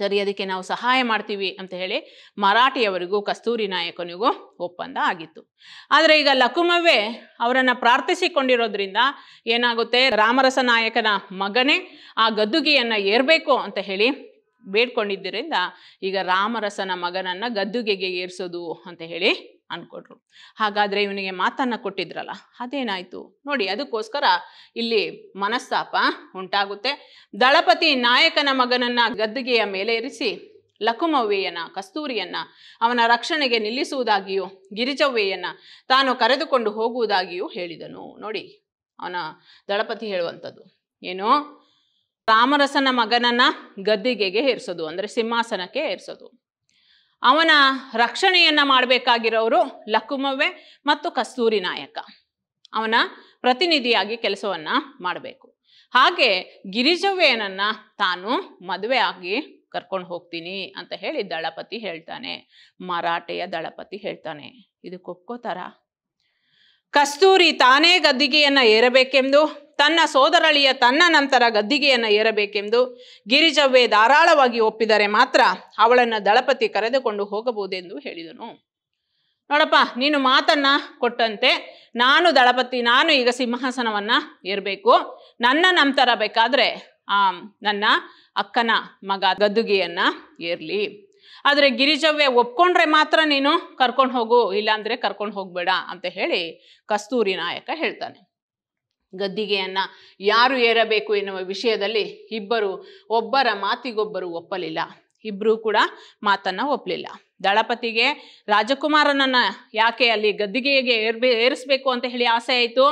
ಸರಿ ಅದಕ್ಕೆ ನಾವು ಸಹಾಯ ಮಾಡ್ತೀವಿ ಅಂತ ಹೇಳಿ ಮರಾಠಿಯವರಿಗೂ ಕಸ್ತೂರಿ ನಾಯಕನಿಗೂ ಒಪ್ಪಂದ ಆಗಿತ್ತು ಆದರೆ ಈಗ ಲಕುಮವೇ ಅವರನ್ನು ಪ್ರಾರ್ಥಿಸಿಕೊಂಡಿರೋದ್ರಿಂದ ಏನಾಗುತ್ತೆ ರಾಮರಸ ನಾಯಕನ ಮಗನೇ ಆ ಗದ್ದುಗೆಯನ್ನು ಏರಬೇಕು ಅಂತ ಹೇಳಿ ಬೇಡ್ಕೊಂಡಿದ್ದರಿಂದ ಈಗ ರಾಮರಸನ ಮಗನನ್ನ ಗದ್ದುಗೆಗೆ ಏರಿಸೋದು ಅಂತ ಹೇಳಿ ಅಂದ್ಕೊಟ್ರು ಹಾಗಾದ್ರೆ ಇವನಿಗೆ ಮಾತನ್ನ ಕೊಟ್ಟಿದ್ರಲ್ಲ ಅದೇನಾಯ್ತು ನೋಡಿ ಅದಕ್ಕೋಸ್ಕರ ಇಲ್ಲಿ ಮನಸ್ತಾಪ ಉಂಟಾಗುತ್ತೆ ದಳಪತಿ ನಾಯಕನ ಮಗನನ್ನ ಗದ್ದುಗೆಯ ಮೇಲೆ ಇರಿಸಿ ಲಕುಮವ್ವೆಯನ್ನ ಕಸ್ತೂರಿಯನ್ನ ಅವನ ರಕ್ಷಣೆಗೆ ನಿಲ್ಲಿಸುವುದಾಗಿಯೂ ಗಿರಿಜವ್ವೆಯನ್ನ ತಾನು ಕರೆದುಕೊಂಡು ಹೋಗುವುದಾಗಿಯೂ ಹೇಳಿದನು ನೋಡಿ ಅವನ ದಳಪತಿ ಹೇಳುವಂಥದ್ದು ಏನು ತಾಮರಸನ ಮಗನನ್ನ ಗದ್ದಿಗೆಗೆ ಏರಿಸೋದು ಅಂದರೆ ಸಿಂಹಾಸನಕ್ಕೆ ಏರಿಸೋದು ಅವನ ರಕ್ಷಣೆಯನ್ನು ಮಾಡಬೇಕಾಗಿರೋರು ಲಕ್ಕುಮವ್ವೆ ಮತ್ತು ಕಸ್ತೂರಿ ನಾಯಕ ಅವನ ಪ್ರತಿನಿಧಿಯಾಗಿ ಕೆಲಸವನ್ನು ಮಾಡಬೇಕು ಹಾಗೆ ಗಿರಿಜವೇನನ್ನ ತಾನು ಮದುವೆ ಆಗಿ ಕರ್ಕೊಂಡು ಹೋಗ್ತೀನಿ ಅಂತ ಹೇಳಿ ದಳಪತಿ ಹೇಳ್ತಾನೆ ಮರಾಠೆಯ ದಳಪತಿ ಹೇಳ್ತಾನೆ ಕೊಕ್ಕೋ ಥರ ಕಸ್ತೂರಿ ತಾನೇ ಗದ್ದಿಗೆಯನ್ನು ಏರಬೇಕೆಂದು ತನ್ನ ಸೋದರಳಿಯ ತನ್ನ ನಂತರ ಗದ್ದಿಗೆಯನ್ನು ಏರಬೇಕೆಂದು ಗಿರಿಜವ್ವೆ ಧಾರಾಳವಾಗಿ ಒಪ್ಪಿದರೆ ಮಾತ್ರ ಅವಳನ್ನು ದಳಪತಿ ಕರೆದುಕೊಂಡು ಹೋಗಬಹುದೆಂದು ಹೇಳಿದನು ನೋಡಪ್ಪ ನೀನು ಮಾತನ್ನ ಕೊಟ್ಟಂತೆ ನಾನು ದಳಪತಿ ನಾನು ಈಗ ಸಿಂಹಾಸನವನ್ನ ಏರಬೇಕು ನನ್ನ ನಂತರ ಬೇಕಾದ್ರೆ ಆ ನನ್ನ ಅಕ್ಕನ ಮಗ ಗದ್ದುಗೆಯನ್ನು ಏರ್ಲಿ ಆದರೆ ಗಿರಿಜವ್ವೆ ಒಪ್ಕೊಂಡ್ರೆ ಮಾತ್ರ ನೀನು ಕರ್ಕೊಂಡು ಹೋಗು ಇಲ್ಲಾಂದ್ರೆ ಕರ್ಕೊಂಡು ಹೋಗಬೇಡ ಅಂತ ಹೇಳಿ ಕಸ್ತೂರಿ ನಾಯಕ ಹೇಳ್ತಾನೆ ಗದ್ದಿಗೆಯನ್ನು ಯಾರು ಏರಬೇಕು ಎನ್ನುವ ವಿಷಯದಲ್ಲಿ ಇಬ್ಬರು ಒಬ್ಬರ ಮಾತಿಗೊಬ್ಬರು ಒಪ್ಪಲಿಲ್ಲ ಇಬ್ಬರೂ ಕೂಡ ಮಾತನ್ನ ಒಪ್ಪಲಿಲ್ಲ ದಳಪತಿಗೆ ರಾಜಕುಮಾರನನ್ನು ಯಾಕೆ ಅಲ್ಲಿ ಗದ್ದಿಗೆಗೆ ಏರ್ಬೇ ಏರಿಸ್ಬೇಕು ಅಂತ ಹೇಳಿ ಆಸೆ ಆಯಿತು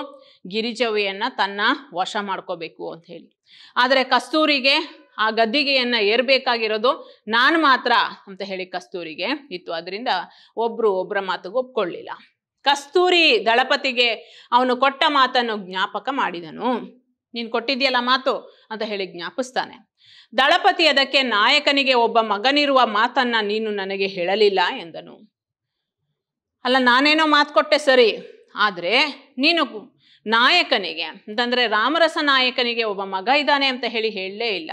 ಗಿರಿಜವಿಯನ್ನ ತನ್ನ ವಶ ಮಾಡ್ಕೋಬೇಕು ಅಂತ ಹೇಳಿ ಆದರೆ ಕಸ್ತೂರಿಗೆ ಆ ಗದ್ದಿಗೆಯನ್ನ ಏರ್ಬೇಕಾಗಿರೋದು ನಾನು ಮಾತ್ರ ಅಂತ ಹೇಳಿ ಕಸ್ತೂರಿಗೆ ಇತ್ತು ಅದರಿಂದ ಒಬ್ರು ಒಬ್ಬರ ಮಾತು ಒಪ್ಕೊಳ್ಳಿಲ್ಲ ಕಸ್ತೂರಿ ದಳಪತಿಗೆ ಅವನು ಕೊಟ್ಟ ಮಾತನ್ನು ಜ್ಞಾಪಕ ಮಾಡಿದನು ನೀನು ಕೊಟ್ಟಿದ್ಯಲ್ಲ ಮಾತು ಅಂತ ಹೇಳಿ ಜ್ಞಾಪಿಸ್ತಾನೆ ದಳಪತಿ ಅದಕ್ಕೆ ನಾಯಕನಿಗೆ ಒಬ್ಬ ಮಗನಿರುವ ಮಾತನ್ನ ನೀನು ನನಗೆ ಹೇಳಲಿಲ್ಲ ಎಂದನು ಅಲ್ಲ ನಾನೇನೋ ಮಾತು ಕೊಟ್ಟೆ ಸರಿ ಆದರೆ ನೀನು ನಾಯಕನಿಗೆ ಅಂತಂದರೆ ರಾಮರಸ ನಾಯಕನಿಗೆ ಒಬ್ಬ ಮಗ ಇದ್ದಾನೆ ಅಂತ ಹೇಳಿ ಹೇಳಲೇ ಇಲ್ಲ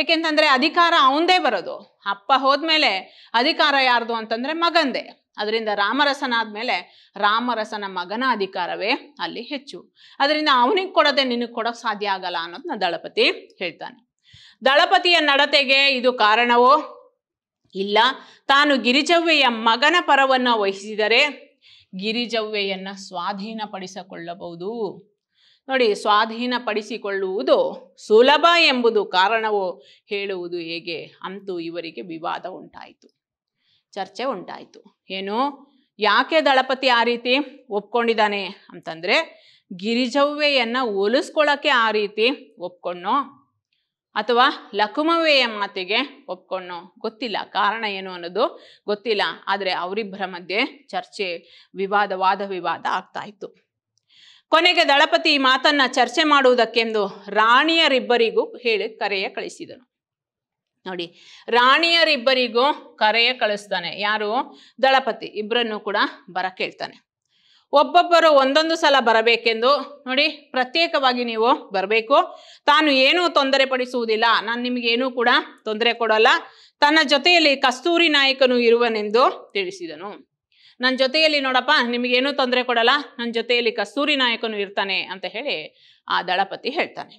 ಏಕೆಂತಂದ್ರೆ ಅಧಿಕಾರ ಅವಂದೇ ಬರೋದು ಅಪ್ಪ ಹೋದ್ಮೇಲೆ ಅಧಿಕಾರ ಯಾರ್ದು ಅಂತಂದರೆ ಮಗಂದೇ ಅದರಿಂದ ರಾಮರಸನಾದ ಮೇಲೆ ರಾಮರಸನ ಮಗನ ಅಧಿಕಾರವೇ ಅಲ್ಲಿ ಹೆಚ್ಚು ಅದರಿಂದ ಅವನಿಗೆ ಕೊಡದೆ ನಿನಗೆ ಕೊಡೋಕೆ ಸಾಧ್ಯ ಆಗಲ್ಲ ಅನ್ನೋದನ್ನ ದಳಪತಿ ಹೇಳ್ತಾನೆ ದಳಪತಿಯ ನಡತೆಗೆ ಇದು ಕಾರಣವೋ ಇಲ್ಲ ತಾನು ಗಿರಿಜವ್ವೆಯ ಮಗನ ಪರವನ್ನು ವಹಿಸಿದರೆ ಗಿರಿಜವ್ವೆಯನ್ನು ಸ್ವಾಧೀನಪಡಿಸಿಕೊಳ್ಳಬಹುದು ನೋಡಿ ಸ್ವಾಧೀನಪಡಿಸಿಕೊಳ್ಳುವುದು ಸುಲಭ ಎಂಬುದು ಕಾರಣವು ಹೇಳುವುದು ಹೇಗೆ ಅಂತೂ ಇವರಿಗೆ ವಿವಾದ ಉಂಟಾಯಿತು ಚರ್ಚೆ ಉಂಟಾಯಿತು ಏನು ಯಾಕೆ ದಳಪತಿ ಆ ರೀತಿ ಒಪ್ಕೊಂಡಿದ್ದಾನೆ ಅಂತಂದರೆ ಗಿರಿಜವ್ವೆಯನ್ನು ಒಲಿಸ್ಕೊಳ್ಳೋಕ್ಕೆ ಆ ರೀತಿ ಒಪ್ಕೊಂಡೋ ಅಥವಾ ಲಕುಮವೆಯ ಮಾತಿಗೆ ಒಪ್ಕೊಂಡೋ ಗೊತ್ತಿಲ್ಲ ಕಾರಣ ಏನು ಅನ್ನೋದು ಗೊತ್ತಿಲ್ಲ ಆದರೆ ಅವರಿಬ್ಬರ ಮಧ್ಯೆ ಚರ್ಚೆ ವಿವಾದ ವಾದ ವಿವಾದ ಆಗ್ತಾಯಿತ್ತು ಕೊನೆಗೆ ದಳಪತಿ ಮಾತನ್ನ ಚರ್ಚೆ ಮಾಡುವುದಕ್ಕೆಂದು ರಾಣಿಯರಿಬ್ಬರಿಗೂ ಹೇಳಿ ಕರೆಯ ಕಳಿಸಿದನು ನೋಡಿ ರಾಣಿಯರಿಬ್ಬರಿಗೂ ಕರೆಯ ಕಳಿಸ್ತಾನೆ ಯಾರು ದಳಪತಿ ಇಬ್ಬರನ್ನು ಕೂಡ ಬರ ಕೇಳ್ತಾನೆ ಒಬ್ಬೊಬ್ಬರು ಒಂದೊಂದು ಸಲ ಬರಬೇಕೆಂದು ನೋಡಿ ಪ್ರತ್ಯೇಕವಾಗಿ ನೀವು ಬರಬೇಕು ತಾನು ಏನೂ ತೊಂದರೆ ಪಡಿಸುವುದಿಲ್ಲ ನಾನು ನಿಮಗೇನೂ ಕೂಡ ತೊಂದರೆ ಕೊಡಲ್ಲ ತನ್ನ ಜೊತೆಯಲ್ಲಿ ಕಸ್ತೂರಿ ನಾಯಕನು ಇರುವನೆಂದು ತಿಳಿಸಿದನು ನನ್ನ ಜೊತೆಯಲ್ಲಿ ನೋಡಪ್ಪ ನಿಮಗೇನೂ ತೊಂದರೆ ಕೊಡಲ್ಲ ನನ್ನ ಜೊತೆಯಲ್ಲಿ ಕಸ್ತೂರಿ ನಾಯಕನು ಇರ್ತಾನೆ ಅಂತ ಹೇಳಿ ಆ ದಳಪತಿ ಹೇಳ್ತಾನೆ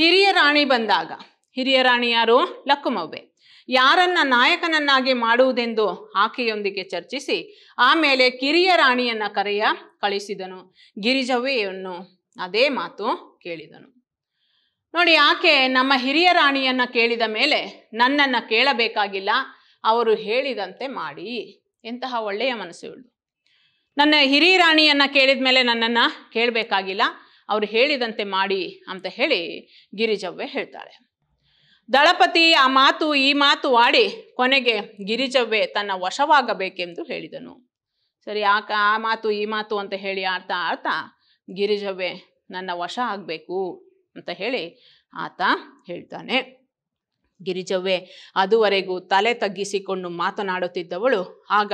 ಹಿರಿಯ ರಾಣಿ ಬಂದಾಗ ಹಿರಿಯ ರಾಣಿ ಯಾರು ಲಕ್ಕುಮವ್ವೆ ಯಾರನ್ನ ನಾಯಕನನ್ನಾಗಿ ಮಾಡುವುದೆಂದು ಆಕೆಯೊಂದಿಗೆ ಚರ್ಚಿಸಿ ಆಮೇಲೆ ಕಿರಿಯ ರಾಣಿಯನ್ನ ಕರೆಯ ಕಳಿಸಿದನು ಗಿರಿಜವೆಯನ್ನು ಅದೇ ಮಾತು ಕೇಳಿದನು ನೋಡಿ ಆಕೆ ನಮ್ಮ ಹಿರಿಯ ರಾಣಿಯನ್ನ ಕೇಳಿದ ಮೇಲೆ ನನ್ನನ್ನು ಕೇಳಬೇಕಾಗಿಲ್ಲ ಅವರು ಹೇಳಿದಂತೆ ಮಾಡಿ ಎಂತಹ ಒಳ್ಳೆಯ ಮನಸ್ಸು ಇವಳು ನನ್ನ ಹಿರಿ ರಾಣಿಯನ್ನು ಕೇಳಿದ ಮೇಲೆ ನನ್ನನ್ನು ಕೇಳಬೇಕಾಗಿಲ್ಲ ಅವರು ಹೇಳಿದಂತೆ ಮಾಡಿ ಅಂತ ಹೇಳಿ ಗಿರಿಜವ್ವೆ ಹೇಳ್ತಾಳೆ ದಳಪತಿ ಆ ಮಾತು ಈ ಮಾತು ಆಡಿ ಕೊನೆಗೆ ಗಿರಿಜವ್ವೆ ತನ್ನ ವಶವಾಗಬೇಕೆಂದು ಹೇಳಿದನು ಸರಿ ಆಕ ಆ ಮಾತು ಈ ಮಾತು ಅಂತ ಹೇಳಿ ಆಡ್ತಾ ಆಡ್ತಾ ಗಿರಿಜವ್ವೆ ನನ್ನ ವಶ ಆಗಬೇಕು ಅಂತ ಹೇಳಿ ಆತ ಹೇಳ್ತಾನೆ ಗಿರಿಜವ್ವೆ ಅದುವರೆಗೂ ತಲೆ ತಗ್ಗಿಸಿಕೊಂಡು ಮಾತನಾಡುತ್ತಿದ್ದವಳು ಆಗ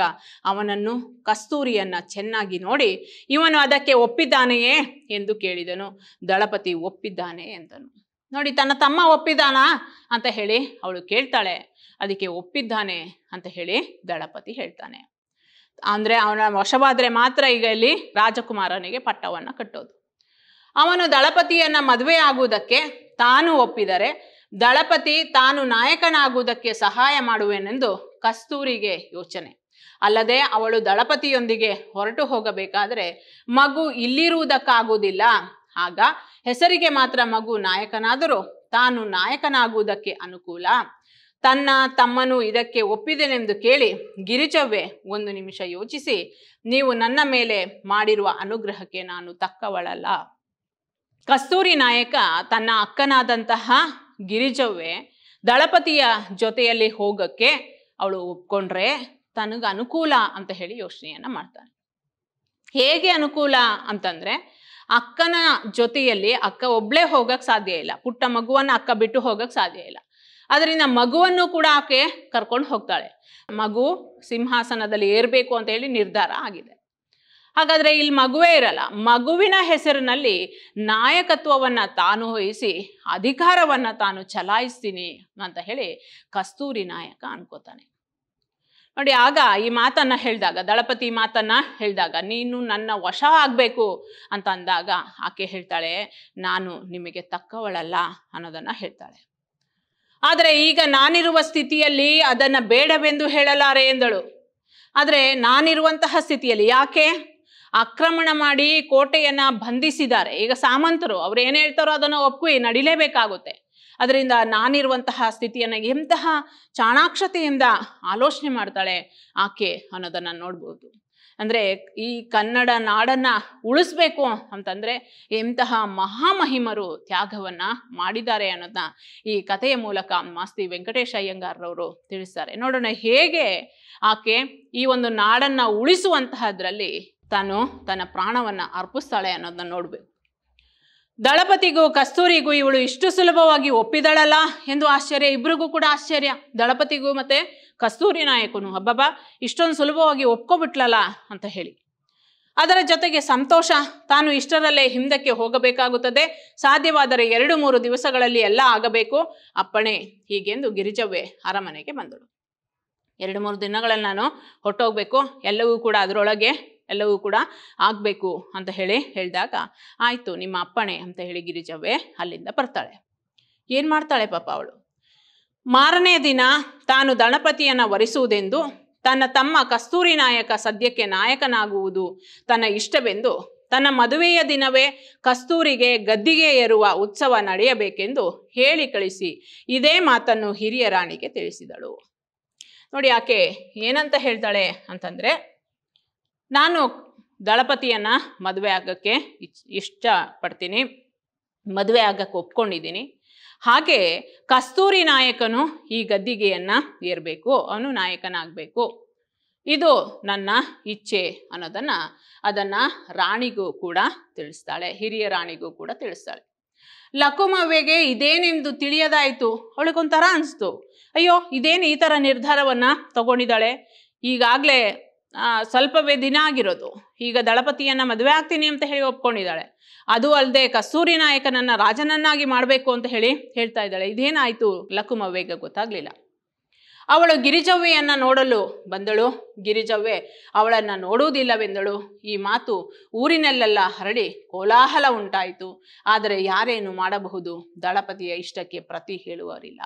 ಅವನನ್ನು ಕಸ್ತೂರಿಯನ್ನ ಚೆನ್ನಾಗಿ ನೋಡಿ ಇವನು ಅದಕ್ಕೆ ಒಪ್ಪಿದ್ದಾನೆಯೇ ಎಂದು ಕೇಳಿದನು ದಳಪತಿ ಒಪ್ಪಿದ್ದಾನೆ ಎಂದನು ನೋಡಿ ತನ್ನ ತಮ್ಮ ಒಪ್ಪಿದ್ದಾನಾ ಅಂತ ಹೇಳಿ ಅವಳು ಕೇಳ್ತಾಳೆ ಅದಕ್ಕೆ ಒಪ್ಪಿದ್ದಾನೆ ಅಂತ ಹೇಳಿ ದಳಪತಿ ಹೇಳ್ತಾನೆ ಅಂದರೆ ಅವನ ವಶವಾದರೆ ಮಾತ್ರ ಈಗ ಇಲ್ಲಿ ರಾಜಕುಮಾರನಿಗೆ ಪಟ್ಟವನ್ನು ಕಟ್ಟೋದು ಅವನು ದಳಪತಿಯನ್ನು ಮದುವೆ ಆಗುವುದಕ್ಕೆ ತಾನು ಒಪ್ಪಿದರೆ ದಳಪತಿ ತಾನು ನಾಯಕನಾಗುವುದಕ್ಕೆ ಸಹಾಯ ಮಾಡುವೆನೆಂದು ಕಸ್ತೂರಿಗೆ ಯೋಚನೆ ಅಲ್ಲದೆ ಅವಳು ದಳಪತಿಯೊಂದಿಗೆ ಹೊರಟು ಹೋಗಬೇಕಾದರೆ ಮಗು ಇಲ್ಲಿರುವುದಕ್ಕಾಗುವುದಿಲ್ಲ ಆಗ ಹೆಸರಿಗೆ ಮಾತ್ರ ಮಗು ನಾಯಕನಾದರೂ ತಾನು ನಾಯಕನಾಗುವುದಕ್ಕೆ ಅನುಕೂಲ ತನ್ನ ತಮ್ಮನು ಇದಕ್ಕೆ ಒಪ್ಪಿದೆನೆಂದು ಕೇಳಿ ಗಿರಿಜವ್ವೆ ಒಂದು ನಿಮಿಷ ಯೋಚಿಸಿ ನೀವು ನನ್ನ ಮೇಲೆ ಮಾಡಿರುವ ಅನುಗ್ರಹಕ್ಕೆ ನಾನು ತಕ್ಕವಳಲ್ಲ ಕಸ್ತೂರಿ ನಾಯಕ ತನ್ನ ಅಕ್ಕನಾದಂತಹ ಗಿರಿಜವ್ವೆ ದಳಪತಿಯ ಜೊತೆಯಲ್ಲಿ ಹೋಗಕ್ಕೆ ಅವಳು ಒಪ್ಕೊಂಡ್ರೆ ತನಗ ಅನುಕೂಲ ಅಂತ ಹೇಳಿ ಯೋಚನೆಯನ್ನ ಮಾಡ್ತಾನೆ ಹೇಗೆ ಅನುಕೂಲ ಅಂತಂದ್ರೆ ಅಕ್ಕನ ಜೊತೆಯಲ್ಲಿ ಅಕ್ಕ ಒಬ್ಳೆ ಹೋಗಕ್ ಸಾಧ್ಯ ಇಲ್ಲ ಪುಟ್ಟ ಮಗುವನ್ನ ಅಕ್ಕ ಬಿಟ್ಟು ಹೋಗಕ್ ಸಾಧ್ಯ ಇಲ್ಲ ಅದರಿಂದ ಮಗುವನ್ನು ಕೂಡ ಆಕೆ ಕರ್ಕೊಂಡು ಹೋಗ್ತಾಳೆ ಮಗು ಸಿಂಹಾಸನದಲ್ಲಿ ಏರ್ಬೇಕು ಅಂತ ಹೇಳಿ ನಿರ್ಧಾರ ಆಗಿದೆ ಹಾಗಾದರೆ ಇಲ್ಲಿ ಮಗುವೇ ಇರಲ್ಲ ಮಗುವಿನ ಹೆಸರಿನಲ್ಲಿ ನಾಯಕತ್ವವನ್ನು ತಾನು ವಹಿಸಿ ಅಧಿಕಾರವನ್ನು ತಾನು ಚಲಾಯಿಸ್ತೀನಿ ಅಂತ ಹೇಳಿ ಕಸ್ತೂರಿ ನಾಯಕ ಅನ್ಕೋತಾನೆ ನೋಡಿ ಆಗ ಈ ಮಾತನ್ನು ಹೇಳಿದಾಗ ದಳಪತಿ ಮಾತನ್ನು ಹೇಳಿದಾಗ ನೀನು ನನ್ನ ವಶ ಆಗಬೇಕು ಅಂತ ಅಂದಾಗ ಆಕೆ ಹೇಳ್ತಾಳೆ ನಾನು ನಿಮಗೆ ತಕ್ಕವಳಲ್ಲ ಅನ್ನೋದನ್ನು ಹೇಳ್ತಾಳೆ ಆದರೆ ಈಗ ನಾನಿರುವ ಸ್ಥಿತಿಯಲ್ಲಿ ಅದನ್ನು ಬೇಡವೆಂದು ಹೇಳಲಾರೆ ಎಂದಳು ಆದರೆ ನಾನಿರುವಂತಹ ಸ್ಥಿತಿಯಲ್ಲಿ ಯಾಕೆ ಆಕ್ರಮಣ ಮಾಡಿ ಕೋಟೆಯನ್ನ ಬಂಧಿಸಿದ್ದಾರೆ ಈಗ ಸಾಮಂತರು ಅವ್ರು ಏನ್ ಹೇಳ್ತಾರೋ ಅದನ್ನು ಒಪ್ಪಿ ನಡಿಲೇಬೇಕಾಗುತ್ತೆ ಅದರಿಂದ ನಾನಿರುವಂತಹ ಸ್ಥಿತಿಯನ್ನು ಎಂತಹ ಚಾಣಾಕ್ಷತೆಯಿಂದ ಆಲೋಚನೆ ಮಾಡ್ತಾಳೆ ಆಕೆ ಅನ್ನೋದನ್ನ ನೋಡ್ಬೋದು ಅಂದ್ರೆ ಈ ಕನ್ನಡ ನಾಡನ್ನ ಉಳಿಸ್ಬೇಕು ಅಂತಂದ್ರೆ ಎಂತಹ ಮಹಾಮಹಿಮರು ತ್ಯಾಗವನ್ನ ಮಾಡಿದ್ದಾರೆ ಅನ್ನೋದನ್ನ ಈ ಕಥೆಯ ಮೂಲಕ ಮಾಸ್ತಿ ವೆಂಕಟೇಶ ಅಯ್ಯಂಗಾರ್ರವರು ತಿಳಿಸ್ತಾರೆ ನೋಡೋಣ ಹೇಗೆ ಆಕೆ ಈ ಒಂದು ನಾಡನ್ನ ಉಳಿಸುವಂತಹದ್ರಲ್ಲಿ ತಾನು ತನ್ನ ಪ್ರಾಣವನ್ನು ಅರ್ಪಿಸ್ತಾಳೆ ಅನ್ನೋದನ್ನ ನೋಡಬೇಕು ದಳಪತಿಗೂ ಕಸ್ತೂರಿಗೂ ಇವಳು ಇಷ್ಟು ಸುಲಭವಾಗಿ ಒಪ್ಪಿದಳಲ್ಲ ಎಂದು ಆಶ್ಚರ್ಯ ಇಬ್ಬರಿಗೂ ಕೂಡ ಆಶ್ಚರ್ಯ ದಳಪತಿಗೂ ಮತ್ತೆ ಕಸ್ತೂರಿ ನಾಯಕನು ಹಬ್ಬಬ್ಬ ಇಷ್ಟೊಂದು ಸುಲಭವಾಗಿ ಒಪ್ಕೊಬಿಟ್ಲಲ್ಲ ಅಂತ ಹೇಳಿ ಅದರ ಜೊತೆಗೆ ಸಂತೋಷ ತಾನು ಇಷ್ಟರಲ್ಲೇ ಹಿಂದಕ್ಕೆ ಹೋಗಬೇಕಾಗುತ್ತದೆ ಸಾಧ್ಯವಾದರೆ ಎರಡು ಮೂರು ದಿವಸಗಳಲ್ಲಿ ಎಲ್ಲ ಆಗಬೇಕು ಅಪ್ಪಣೆ ಹೀಗೆಂದು ಗಿರಿಜವ್ವೆ ಅರಮನೆಗೆ ಬಂದಳು ಎರಡು ಮೂರು ದಿನಗಳಲ್ಲಿ ನಾನು ಹೊಟ್ಟೋಗ್ಬೇಕು ಎಲ್ಲವೂ ಕೂಡ ಅದರೊಳಗೆ ಎಲ್ಲವೂ ಕೂಡ ಆಗಬೇಕು ಅಂತ ಹೇಳಿ ಹೇಳಿದಾಗ ಆಯಿತು ನಿಮ್ಮ ಅಪ್ಪಣೆ ಅಂತ ಹೇಳಿ ಗಿರಿಜವ್ವೆ ಅಲ್ಲಿಂದ ಬರ್ತಾಳೆ ಏನು ಮಾಡ್ತಾಳೆ ಪಾಪ ಅವಳು ಮಾರನೇ ದಿನ ತಾನು ದಣಪತಿಯನ್ನು ವರಿಸುವುದೆಂದು ತನ್ನ ತಮ್ಮ ಕಸ್ತೂರಿ ನಾಯಕ ಸದ್ಯಕ್ಕೆ ನಾಯಕನಾಗುವುದು ತನ್ನ ಇಷ್ಟವೆಂದು ತನ್ನ ಮದುವೆಯ ದಿನವೇ ಕಸ್ತೂರಿಗೆ ಗದ್ದಿಗೆ ಏರುವ ಉತ್ಸವ ನಡೆಯಬೇಕೆಂದು ಹೇಳಿ ಕಳಿಸಿ ಇದೇ ಮಾತನ್ನು ಹಿರಿಯ ರಾಣಿಗೆ ತಿಳಿಸಿದಳು ನೋಡಿ ಆಕೆ ಏನಂತ ಹೇಳ್ತಾಳೆ ಅಂತಂದರೆ ನಾನು ದಳಪತಿಯನ್ನು ಮದುವೆ ಆಗೋಕ್ಕೆ ಪಡ್ತೀನಿ ಮದುವೆ ಆಗಕ್ಕೆ ಒಪ್ಕೊಂಡಿದ್ದೀನಿ ಹಾಗೆ ಕಸ್ತೂರಿ ನಾಯಕನು ಈ ಗದ್ದಿಗೆಯನ್ನು ಏರಬೇಕು ಅವನು ನಾಯಕನಾಗಬೇಕು ಇದು ನನ್ನ ಇಚ್ಛೆ ಅನ್ನೋದನ್ನು ಅದನ್ನು ರಾಣಿಗೂ ಕೂಡ ತಿಳಿಸ್ತಾಳೆ ಹಿರಿಯ ರಾಣಿಗೂ ಕೂಡ ತಿಳಿಸ್ತಾಳೆ ಲಕುಮವ್ವೆಗೆ ಇದೇನೆಂದು ನಿಮ್ಮದು ತಿಳಿಯದಾಯಿತು ಅವಳಿಗೊಂಥರ ಅನಿಸ್ತು ಅಯ್ಯೋ ಇದೇನು ಈ ಥರ ನಿರ್ಧಾರವನ್ನು ತಗೊಂಡಿದ್ದಾಳೆ ಈಗಾಗಲೇ ಸ್ವಲ್ಪವೇ ದಿನ ಆಗಿರೋದು ಈಗ ದಳಪತಿಯನ್ನ ಮದುವೆ ಆಗ್ತೀನಿ ಅಂತ ಹೇಳಿ ಒಪ್ಕೊಂಡಿದ್ದಾಳೆ ಅದು ಅಲ್ಲದೆ ಕಸ್ತೂರಿ ನಾಯಕನನ್ನ ರಾಜನನ್ನಾಗಿ ಮಾಡಬೇಕು ಅಂತ ಹೇಳಿ ಹೇಳ್ತಾ ಇದ್ದಾಳೆ ಇದೇನಾಯ್ತು ಲಕುಮವ್ವೆಗೆ ಗೊತ್ತಾಗ್ಲಿಲ್ಲ ಅವಳು ಗಿರಿಜವ್ವೆಯನ್ನ ನೋಡಲು ಬಂದಳು ಗಿರಿಜವ್ವೆ ಅವಳನ್ನ ನೋಡುವುದಿಲ್ಲವೆಂದಳು ಈ ಮಾತು ಊರಿನಲ್ಲೆಲ್ಲ ಹರಡಿ ಕೋಲಾಹಲ ಉಂಟಾಯಿತು ಆದರೆ ಯಾರೇನು ಮಾಡಬಹುದು ದಳಪತಿಯ ಇಷ್ಟಕ್ಕೆ ಪ್ರತಿ ಹೇಳುವವರಿಲ್ಲ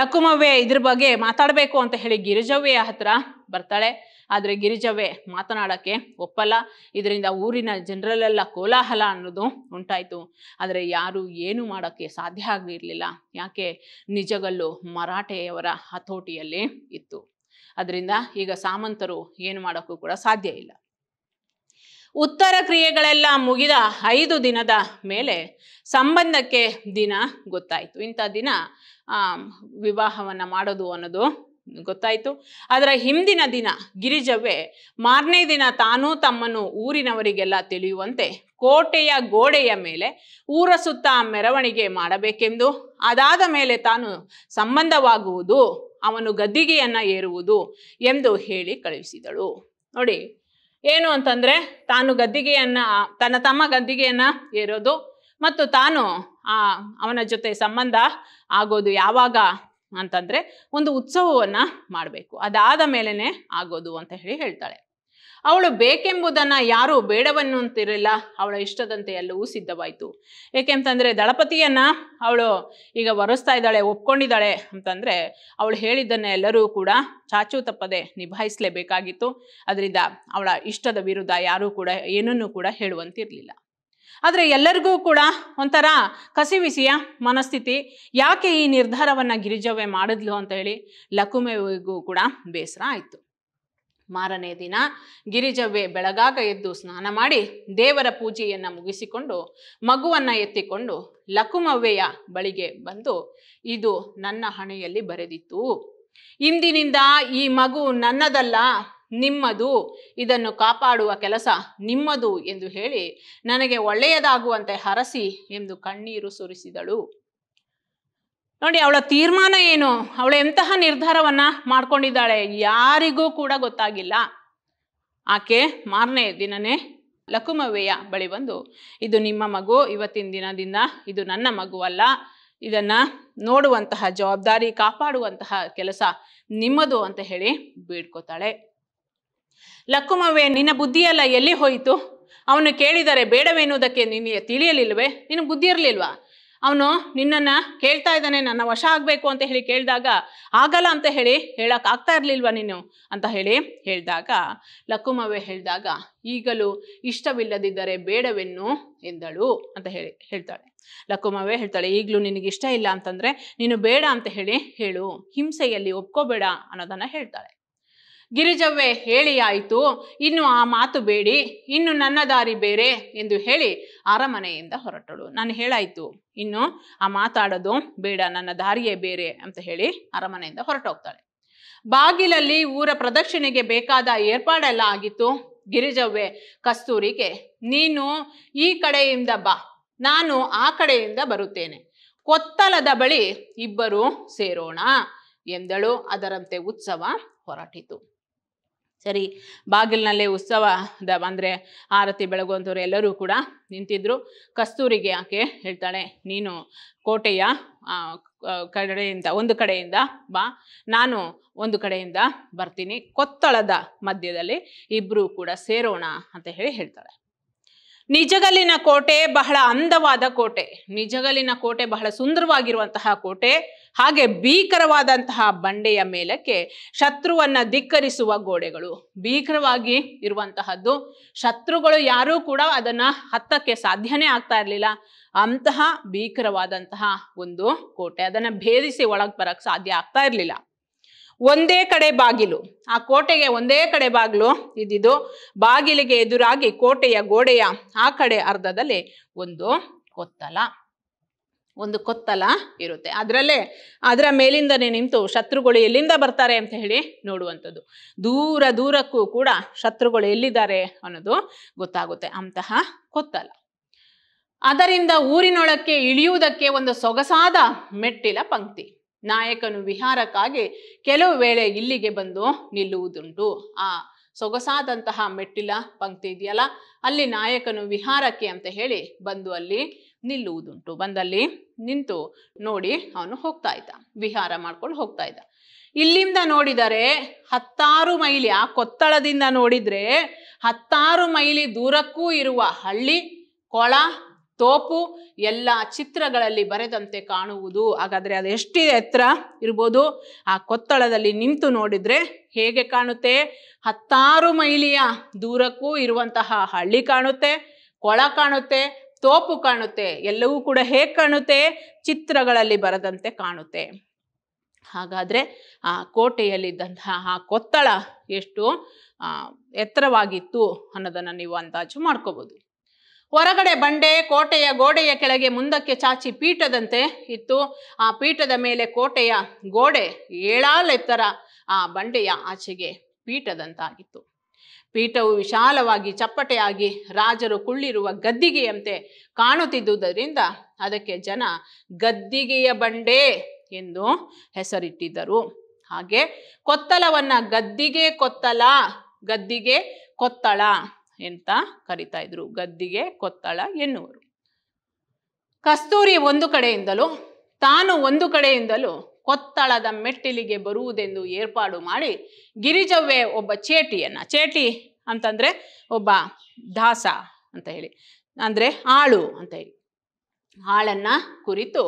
ಲಕ್ಕುಮವ್ವೆ ಇದ್ರ ಬಗ್ಗೆ ಮಾತಾಡಬೇಕು ಅಂತ ಹೇಳಿ ಗಿರಿಜವ್ವೆಯ ಹತ್ರ ಬರ್ತಾಳೆ ಆದರೆ ಗಿರಿಜವೇ ಮಾತನಾಡಕ್ಕೆ ಒಪ್ಪಲ್ಲ ಇದರಿಂದ ಊರಿನ ಜನರಲ್ಲೆಲ್ಲ ಕೋಲಾಹಲ ಅನ್ನೋದು ಉಂಟಾಯಿತು ಆದರೆ ಯಾರು ಏನು ಮಾಡೋಕ್ಕೆ ಸಾಧ್ಯ ಆಗಿರಲಿಲ್ಲ ಯಾಕೆ ನಿಜಗಲ್ಲು ಮರಾಠೆಯವರ ಹತೋಟಿಯಲ್ಲಿ ಇತ್ತು ಅದರಿಂದ ಈಗ ಸಾಮಂತರು ಏನು ಮಾಡೋಕ್ಕೂ ಕೂಡ ಸಾಧ್ಯ ಇಲ್ಲ ಉತ್ತರ ಕ್ರಿಯೆಗಳೆಲ್ಲ ಮುಗಿದ ಐದು ದಿನದ ಮೇಲೆ ಸಂಬಂಧಕ್ಕೆ ದಿನ ಗೊತ್ತಾಯಿತು ಇಂಥ ದಿನ ವಿವಾಹವನ್ನು ಮಾಡೋದು ಅನ್ನೋದು ಗೊತ್ತಾಯಿತು ಅದರ ಹಿಂದಿನ ದಿನ ಗಿರಿಜವೇ ಮಾರನೇ ದಿನ ತಾನೂ ತಮ್ಮನು ಊರಿನವರಿಗೆಲ್ಲ ತಿಳಿಯುವಂತೆ ಕೋಟೆಯ ಗೋಡೆಯ ಮೇಲೆ ಊರ ಸುತ್ತ ಮೆರವಣಿಗೆ ಮಾಡಬೇಕೆಂದು ಅದಾದ ಮೇಲೆ ತಾನು ಸಂಬಂಧವಾಗುವುದು ಅವನು ಗದ್ದಿಗೆಯನ್ನು ಏರುವುದು ಎಂದು ಹೇಳಿ ಕಳುಹಿಸಿದಳು ನೋಡಿ ಏನು ಅಂತಂದರೆ ತಾನು ಗದ್ದಿಗೆಯನ್ನು ತನ್ನ ತಮ್ಮ ಗದ್ದಿಗೆಯನ್ನು ಏರೋದು ಮತ್ತು ತಾನು ಅವನ ಜೊತೆ ಸಂಬಂಧ ಆಗೋದು ಯಾವಾಗ ಅಂತಂದ್ರೆ ಒಂದು ಉತ್ಸವವನ್ನ ಮಾಡಬೇಕು ಅದಾದ ಮೇಲೆನೆ ಆಗೋದು ಅಂತ ಹೇಳಿ ಹೇಳ್ತಾಳೆ ಅವಳು ಬೇಕೆಂಬುದನ್ನ ಯಾರು ಬೇಡವನ್ನು ಅಂತಿರಲಿಲ್ಲ ಅವಳ ಇಷ್ಟದಂತೆ ಎಲ್ಲವೂ ಸಿದ್ಧವಾಯಿತು ಏಕೆಂತಂದ್ರೆ ದಳಪತಿಯನ್ನ ಅವಳು ಈಗ ವರಿಸ್ತಾ ಇದ್ದಾಳೆ ಒಪ್ಕೊಂಡಿದ್ದಾಳೆ ಅಂತಂದ್ರೆ ಅವಳು ಹೇಳಿದ್ದನ್ನ ಎಲ್ಲರೂ ಕೂಡ ಚಾಚು ತಪ್ಪದೆ ನಿಭಾಯಿಸಲೇಬೇಕಾಗಿತ್ತು ಅದರಿಂದ ಅವಳ ಇಷ್ಟದ ವಿರುದ್ಧ ಯಾರೂ ಕೂಡ ಏನನ್ನೂ ಕೂಡ ಹೇಳುವಂತಿರಲಿಲ್ಲ ಆದರೆ ಎಲ್ಲರಿಗೂ ಕೂಡ ಒಂಥರ ಕಸಿವಿಸಿಯ ಮನಸ್ಥಿತಿ ಯಾಕೆ ಈ ನಿರ್ಧಾರವನ್ನು ಗಿರಿಜವ್ವೆ ಮಾಡಿದ್ಲು ಅಂತ ಹೇಳಿ ಲಕುಮೆಗೂ ಕೂಡ ಬೇಸರ ಆಯಿತು ಮಾರನೇ ದಿನ ಗಿರಿಜವ್ವೆ ಬೆಳಗಾಗ ಎದ್ದು ಸ್ನಾನ ಮಾಡಿ ದೇವರ ಪೂಜೆಯನ್ನು ಮುಗಿಸಿಕೊಂಡು ಮಗುವನ್ನು ಎತ್ತಿಕೊಂಡು ಲಕುಮವ್ವೆಯ ಬಳಿಗೆ ಬಂದು ಇದು ನನ್ನ ಹಣೆಯಲ್ಲಿ ಬರೆದಿತ್ತು ಇಂದಿನಿಂದ ಈ ಮಗು ನನ್ನದಲ್ಲ ನಿಮ್ಮದು ಇದನ್ನು ಕಾಪಾಡುವ ಕೆಲಸ ನಿಮ್ಮದು ಎಂದು ಹೇಳಿ ನನಗೆ ಒಳ್ಳೆಯದಾಗುವಂತೆ ಹರಸಿ ಎಂದು ಕಣ್ಣೀರು ಸುರಿಸಿದಳು ನೋಡಿ ಅವಳ ತೀರ್ಮಾನ ಏನು ಅವಳು ಎಂತಹ ನಿರ್ಧಾರವನ್ನ ಮಾಡ್ಕೊಂಡಿದ್ದಾಳೆ ಯಾರಿಗೂ ಕೂಡ ಗೊತ್ತಾಗಿಲ್ಲ ಆಕೆ ಮಾರನೇ ದಿನನೇ ಲಕುಮವೆಯ ಬಳಿ ಬಂದು ಇದು ನಿಮ್ಮ ಮಗು ಇವತ್ತಿನ ದಿನದಿಂದ ಇದು ನನ್ನ ಮಗುವಲ್ಲ ಇದನ್ನ ನೋಡುವಂತಹ ಜವಾಬ್ದಾರಿ ಕಾಪಾಡುವಂತಹ ಕೆಲಸ ನಿಮ್ಮದು ಅಂತ ಹೇಳಿ ಬೀಡ್ಕೋತಾಳೆ ಲಕ್ಕುಮವೇ ನಿನ್ನ ಬುದ್ಧಿಯೆಲ್ಲ ಎಲ್ಲಿ ಹೋಯಿತು ಅವನು ಕೇಳಿದರೆ ಬೇಡವೆನ್ನುವುದಕ್ಕೆ ನಿನಗೆ ತಿಳಿಯಲಿಲ್ವೇ ನಿನ್ನ ಬುದ್ಧಿ ಇರಲಿಲ್ವಾ ಅವನು ನಿನ್ನನ್ನು ಕೇಳ್ತಾ ಇದ್ದಾನೆ ನನ್ನ ವಶ ಆಗಬೇಕು ಅಂತ ಹೇಳಿ ಕೇಳಿದಾಗ ಆಗಲ್ಲ ಅಂತ ಹೇಳಿ ಹೇಳಕ್ಕೆ ಆಗ್ತಾ ಇರಲಿಲ್ವ ನೀನು ಅಂತ ಹೇಳಿ ಹೇಳಿದಾಗ ಲಕ್ಕುಮವೇ ಹೇಳಿದಾಗ ಈಗಲೂ ಇಷ್ಟವಿಲ್ಲದಿದ್ದರೆ ಬೇಡವೆನ್ನು ಎಂದಳು ಅಂತ ಹೇಳಿ ಹೇಳ್ತಾಳೆ ಲಕ್ಕುಮವೇ ಹೇಳ್ತಾಳೆ ಈಗಲೂ ನಿನಗೆ ಇಷ್ಟ ಇಲ್ಲ ಅಂತಂದರೆ ನೀನು ಬೇಡ ಅಂತ ಹೇಳಿ ಹೇಳು ಹಿಂಸೆಯಲ್ಲಿ ಒಪ್ಕೋಬೇಡ ಅನ್ನೋದನ್ನು ಹೇಳ್ತಾಳೆ ಗಿರಿಜವ್ವೆ ಆಯಿತು ಇನ್ನು ಆ ಮಾತು ಬೇಡಿ ಇನ್ನು ನನ್ನ ದಾರಿ ಬೇರೆ ಎಂದು ಹೇಳಿ ಅರಮನೆಯಿಂದ ಹೊರಟಳು ನಾನು ಹೇಳಾಯಿತು ಇನ್ನು ಆ ಮಾತಾಡೋದು ಬೇಡ ನನ್ನ ದಾರಿಯೇ ಬೇರೆ ಅಂತ ಹೇಳಿ ಅರಮನೆಯಿಂದ ಹೊರಟೋಗ್ತಾಳೆ ಬಾಗಿಲಲ್ಲಿ ಊರ ಪ್ರದಕ್ಷಿಣೆಗೆ ಬೇಕಾದ ಏರ್ಪಾಡೆಲ್ಲ ಆಗಿತ್ತು ಗಿರಿಜವ್ವೆ ಕಸ್ತೂರಿಗೆ ನೀನು ಈ ಕಡೆಯಿಂದ ಬಾ ನಾನು ಆ ಕಡೆಯಿಂದ ಬರುತ್ತೇನೆ ಕೊತ್ತಲದ ಬಳಿ ಇಬ್ಬರು ಸೇರೋಣ ಎಂದಳು ಅದರಂತೆ ಉತ್ಸವ ಹೊರಟಿತು ಸರಿ ಬಾಗಿಲಿನಲ್ಲೇ ಉತ್ಸವದ ಅಂದರೆ ಆರತಿ ಬೆಳಗುವಂಥವ್ರು ಎಲ್ಲರೂ ಕೂಡ ನಿಂತಿದ್ರು ಕಸ್ತೂರಿಗೆ ಆಕೆ ಹೇಳ್ತಾಳೆ ನೀನು ಕೋಟೆಯ ಕಡೆಯಿಂದ ಒಂದು ಕಡೆಯಿಂದ ಬಾ ನಾನು ಒಂದು ಕಡೆಯಿಂದ ಬರ್ತೀನಿ ಕೊತ್ತಳದ ಮಧ್ಯದಲ್ಲಿ ಇಬ್ಬರೂ ಕೂಡ ಸೇರೋಣ ಅಂತ ಹೇಳಿ ಹೇಳ್ತಾಳೆ ನಿಜಗಲ್ಲಿನ ಕೋಟೆ ಬಹಳ ಅಂದವಾದ ಕೋಟೆ ನಿಜಗಲಿನ ಕೋಟೆ ಬಹಳ ಸುಂದರವಾಗಿರುವಂತಹ ಕೋಟೆ ಹಾಗೆ ಭೀಕರವಾದಂತಹ ಬಂಡೆಯ ಮೇಲಕ್ಕೆ ಶತ್ರುವನ್ನ ಧಿಕ್ಕರಿಸುವ ಗೋಡೆಗಳು ಭೀಕರವಾಗಿ ಇರುವಂತಹದ್ದು ಶತ್ರುಗಳು ಯಾರೂ ಕೂಡ ಅದನ್ನು ಹತ್ತಕ್ಕೆ ಸಾಧ್ಯನೇ ಆಗ್ತಾ ಇರಲಿಲ್ಲ ಅಂತಹ ಭೀಕರವಾದಂತಹ ಒಂದು ಕೋಟೆ ಅದನ್ನು ಭೇದಿಸಿ ಒಳಗೆ ಬರಕ್ ಸಾಧ್ಯ ಆಗ್ತಾ ಇರಲಿಲ್ಲ ಒಂದೇ ಕಡೆ ಬಾಗಿಲು ಆ ಕೋಟೆಗೆ ಒಂದೇ ಕಡೆ ಬಾಗಿಲು ಇದ್ದಿದ್ದು ಬಾಗಿಲಿಗೆ ಎದುರಾಗಿ ಕೋಟೆಯ ಗೋಡೆಯ ಆ ಕಡೆ ಅರ್ಧದಲ್ಲಿ ಒಂದು ಕೊತ್ತಲ ಒಂದು ಕೊತ್ತಲ ಇರುತ್ತೆ ಅದರಲ್ಲೇ ಅದರ ಮೇಲಿಂದನೇ ನಿಂತು ಶತ್ರುಗಳು ಎಲ್ಲಿಂದ ಬರ್ತಾರೆ ಅಂತ ಹೇಳಿ ನೋಡುವಂಥದ್ದು ದೂರ ದೂರಕ್ಕೂ ಕೂಡ ಶತ್ರುಗಳು ಎಲ್ಲಿದ್ದಾರೆ ಅನ್ನೋದು ಗೊತ್ತಾಗುತ್ತೆ ಅಂತಹ ಕೊತ್ತಲ ಅದರಿಂದ ಊರಿನೊಳಕ್ಕೆ ಇಳಿಯುವುದಕ್ಕೆ ಒಂದು ಸೊಗಸಾದ ಮೆಟ್ಟಿಲ ಪಂಕ್ತಿ ನಾಯಕನು ವಿಹಾರಕ್ಕಾಗಿ ಕೆಲವು ವೇಳೆ ಇಲ್ಲಿಗೆ ಬಂದು ನಿಲ್ಲುವುದುಂಟು ಆ ಸೊಗಸಾದಂತಹ ಮೆಟ್ಟಿಲ ಪಂಕ್ತಿ ಇದೆಯಲ್ಲ ಅಲ್ಲಿ ನಾಯಕನು ವಿಹಾರಕ್ಕೆ ಅಂತ ಹೇಳಿ ಬಂದು ಅಲ್ಲಿ ನಿಲ್ಲುವುದುಂಟು ಬಂದಲ್ಲಿ ನಿಂತು ನೋಡಿ ಅವನು ಹೋಗ್ತಾ ಇದ್ದ ವಿಹಾರ ಮಾಡ್ಕೊಂಡು ಹೋಗ್ತಾ ಇದ್ದ ಇಲ್ಲಿಂದ ನೋಡಿದರೆ ಹತ್ತಾರು ಮೈಲಿ ಆ ಕೊತ್ತಳದಿಂದ ನೋಡಿದರೆ ಹತ್ತಾರು ಮೈಲಿ ದೂರಕ್ಕೂ ಇರುವ ಹಳ್ಳಿ ಕೊಳ ತೋಪು ಎಲ್ಲ ಚಿತ್ರಗಳಲ್ಲಿ ಬರೆದಂತೆ ಕಾಣುವುದು ಹಾಗಾದರೆ ಅದು ಎಷ್ಟು ಎತ್ತರ ಇರ್ಬೋದು ಆ ಕೊತ್ತಳದಲ್ಲಿ ನಿಂತು ನೋಡಿದರೆ ಹೇಗೆ ಕಾಣುತ್ತೆ ಹತ್ತಾರು ಮೈಲಿಯ ದೂರಕ್ಕೂ ಇರುವಂತಹ ಹಳ್ಳಿ ಕಾಣುತ್ತೆ ಕೊಳ ಕಾಣುತ್ತೆ ತೋಪು ಕಾಣುತ್ತೆ ಎಲ್ಲವೂ ಕೂಡ ಹೇಗೆ ಕಾಣುತ್ತೆ ಚಿತ್ರಗಳಲ್ಲಿ ಬರದಂತೆ ಕಾಣುತ್ತೆ ಹಾಗಾದರೆ ಆ ಕೋಟೆಯಲ್ಲಿದ್ದಂತಹ ಆ ಕೊತ್ತಳ ಎಷ್ಟು ಎತ್ತರವಾಗಿತ್ತು ಅನ್ನೋದನ್ನು ನೀವು ಅಂದಾಜು ಮಾಡ್ಕೋಬೋದು ಹೊರಗಡೆ ಬಂಡೆ ಕೋಟೆಯ ಗೋಡೆಯ ಕೆಳಗೆ ಮುಂದಕ್ಕೆ ಚಾಚಿ ಪೀಠದಂತೆ ಇತ್ತು ಆ ಪೀಠದ ಮೇಲೆ ಕೋಟೆಯ ಗೋಡೆ ಏಳಾಲೆತ್ತರ ಆ ಬಂಡೆಯ ಆಚೆಗೆ ಪೀಠದಂತಾಗಿತ್ತು ಪೀಠವು ವಿಶಾಲವಾಗಿ ಚಪ್ಪಟೆಯಾಗಿ ರಾಜರು ಕುಳ್ಳಿರುವ ಗದ್ದಿಗೆಯಂತೆ ಕಾಣುತ್ತಿದ್ದುದರಿಂದ ಅದಕ್ಕೆ ಜನ ಗದ್ದಿಗೆಯ ಬಂಡೆ ಎಂದು ಹೆಸರಿಟ್ಟಿದ್ದರು ಹಾಗೆ ಕೊತ್ತಲವನ್ನು ಗದ್ದಿಗೆ ಕೊತ್ತಲ ಗದ್ದಿಗೆ ಕೊತ್ತಳ ಎಂತ ಕರಿತಾ ಇದ್ರು ಗದ್ದಿಗೆ ಕೊತ್ತಳ ಎನ್ನುವರು ಕಸ್ತೂರಿ ಒಂದು ಕಡೆಯಿಂದಲೂ ತಾನು ಒಂದು ಕಡೆಯಿಂದಲೂ ಕೊತ್ತಳದ ಮೆಟ್ಟಿಲಿಗೆ ಬರುವುದೆಂದು ಏರ್ಪಾಡು ಮಾಡಿ ಗಿರಿಜವ್ವೆ ಒಬ್ಬ ಚೇಟಿಯನ್ನ ಚೇಟಿ ಅಂತಂದ್ರೆ ಒಬ್ಬ ದಾಸ ಅಂತ ಹೇಳಿ ಅಂದ್ರೆ ಆಳು ಅಂತ ಹೇಳಿ ಆಳನ್ನ ಕುರಿತು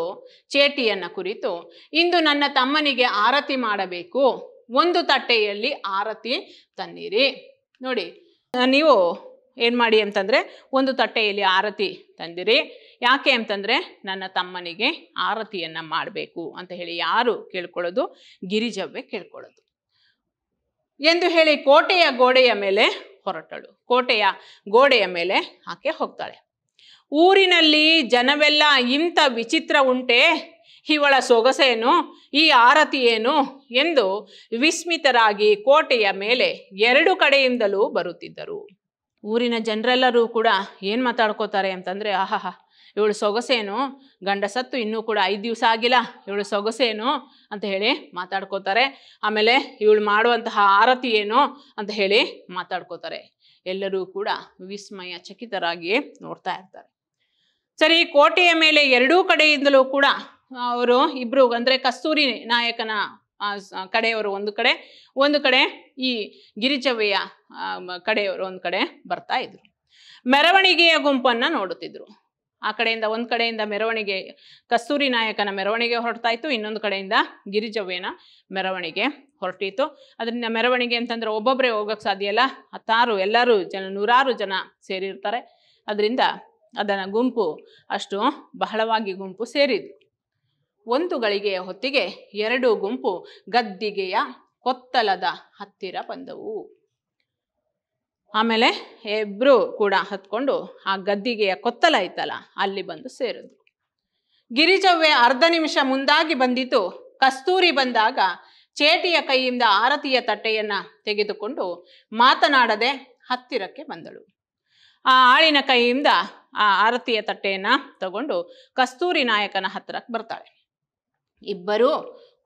ಚೇಟಿಯನ್ನ ಕುರಿತು ಇಂದು ನನ್ನ ತಮ್ಮನಿಗೆ ಆರತಿ ಮಾಡಬೇಕು ಒಂದು ತಟ್ಟೆಯಲ್ಲಿ ಆರತಿ ತನ್ನಿರಿ ನೋಡಿ ನೀವು ಏನು ಮಾಡಿ ಅಂತಂದರೆ ಒಂದು ತಟ್ಟೆಯಲ್ಲಿ ಆರತಿ ತಂದಿರಿ ಯಾಕೆ ಅಂತಂದರೆ ನನ್ನ ತಮ್ಮನಿಗೆ ಆರತಿಯನ್ನು ಮಾಡಬೇಕು ಅಂತ ಹೇಳಿ ಯಾರು ಕೇಳ್ಕೊಳ್ಳೋದು ಗಿರಿಜವ್ವೆ ಕೇಳ್ಕೊಳ್ಳೋದು ಎಂದು ಹೇಳಿ ಕೋಟೆಯ ಗೋಡೆಯ ಮೇಲೆ ಹೊರಟಳು ಕೋಟೆಯ ಗೋಡೆಯ ಮೇಲೆ ಆಕೆ ಹೋಗ್ತಾಳೆ ಊರಿನಲ್ಲಿ ಜನವೆಲ್ಲ ಇಂಥ ವಿಚಿತ್ರ ಉಂಟೆ ಇವಳ ಸೊಗಸೇನು ಈ ಆರತಿಯೇನು ಎಂದು ವಿಸ್ಮಿತರಾಗಿ ಕೋಟೆಯ ಮೇಲೆ ಎರಡು ಕಡೆಯಿಂದಲೂ ಬರುತ್ತಿದ್ದರು ಊರಿನ ಜನರೆಲ್ಲರೂ ಕೂಡ ಏನು ಮಾತಾಡ್ಕೋತಾರೆ ಅಂತಂದರೆ ಆಹಾಹಾ ಇವಳು ಸೊಗಸೇನು ಗಂಡ ಸತ್ತು ಇನ್ನೂ ಕೂಡ ಐದು ದಿವಸ ಆಗಿಲ್ಲ ಇವಳು ಸೊಗಸೇನು ಅಂತ ಹೇಳಿ ಮಾತಾಡ್ಕೋತಾರೆ ಆಮೇಲೆ ಇವಳು ಮಾಡುವಂತಹ ಆರತಿ ಏನು ಅಂತ ಹೇಳಿ ಮಾತಾಡ್ಕೋತಾರೆ ಎಲ್ಲರೂ ಕೂಡ ವಿಸ್ಮಯ ಚಕಿತರಾಗಿ ನೋಡ್ತಾ ಇರ್ತಾರೆ ಸರಿ ಕೋಟೆಯ ಮೇಲೆ ಎರಡೂ ಕಡೆಯಿಂದಲೂ ಕೂಡ ಅವರು ಇಬ್ರು ಅಂದರೆ ಕಸ್ತೂರಿ ನಾಯಕನ ಕಡೆಯವರು ಒಂದು ಕಡೆ ಒಂದು ಕಡೆ ಈ ಗಿರಿಜವೆಯ ಕಡೆಯವರು ಒಂದು ಕಡೆ ಬರ್ತಾ ಇದ್ರು ಮೆರವಣಿಗೆಯ ಗುಂಪನ್ನು ನೋಡುತ್ತಿದ್ರು ಆ ಕಡೆಯಿಂದ ಒಂದು ಕಡೆಯಿಂದ ಮೆರವಣಿಗೆ ಕಸ್ತೂರಿ ನಾಯಕನ ಮೆರವಣಿಗೆ ಹೊರಡ್ತಾ ಇತ್ತು ಇನ್ನೊಂದು ಕಡೆಯಿಂದ ಗಿರಿಜವ್ಯನ ಮೆರವಣಿಗೆ ಹೊರಟಿತ್ತು ಅದರಿಂದ ಮೆರವಣಿಗೆ ಅಂತಂದ್ರೆ ಒಬ್ಬೊಬ್ಬರೇ ಹೋಗಕ್ಕೆ ಸಾಧ್ಯ ಇಲ್ಲ ಹತ್ತಾರು ಎಲ್ಲರೂ ಜನ ನೂರಾರು ಜನ ಸೇರಿರ್ತಾರೆ ಅದರಿಂದ ಅದನ್ನು ಗುಂಪು ಅಷ್ಟು ಬಹಳವಾಗಿ ಗುಂಪು ಸೇರಿದ್ರು ಒಂದು ಗಳಿಗೆಯ ಹೊತ್ತಿಗೆ ಎರಡು ಗುಂಪು ಗದ್ದಿಗೆಯ ಕೊತ್ತಲದ ಹತ್ತಿರ ಬಂದವು ಆಮೇಲೆ ಇಬ್ರು ಕೂಡ ಹತ್ಕೊಂಡು ಆ ಗದ್ದಿಗೆಯ ಕೊತ್ತಲ ಇತ್ತಲ್ಲ ಅಲ್ಲಿ ಬಂದು ಸೇರಿದ್ರು ಗಿರಿಜವ್ವೆ ಅರ್ಧ ನಿಮಿಷ ಮುಂದಾಗಿ ಬಂದಿತು ಕಸ್ತೂರಿ ಬಂದಾಗ ಚೇಟಿಯ ಕೈಯಿಂದ ಆರತಿಯ ತಟ್ಟೆಯನ್ನ ತೆಗೆದುಕೊಂಡು ಮಾತನಾಡದೆ ಹತ್ತಿರಕ್ಕೆ ಬಂದಳು ಆ ಆಳಿನ ಕೈಯಿಂದ ಆ ಆರತಿಯ ತಟ್ಟೆಯನ್ನ ತಗೊಂಡು ಕಸ್ತೂರಿ ನಾಯಕನ ಹತ್ತಿರಕ್ಕೆ ಬರ್ತಾಳೆ ಇಬ್ಬರು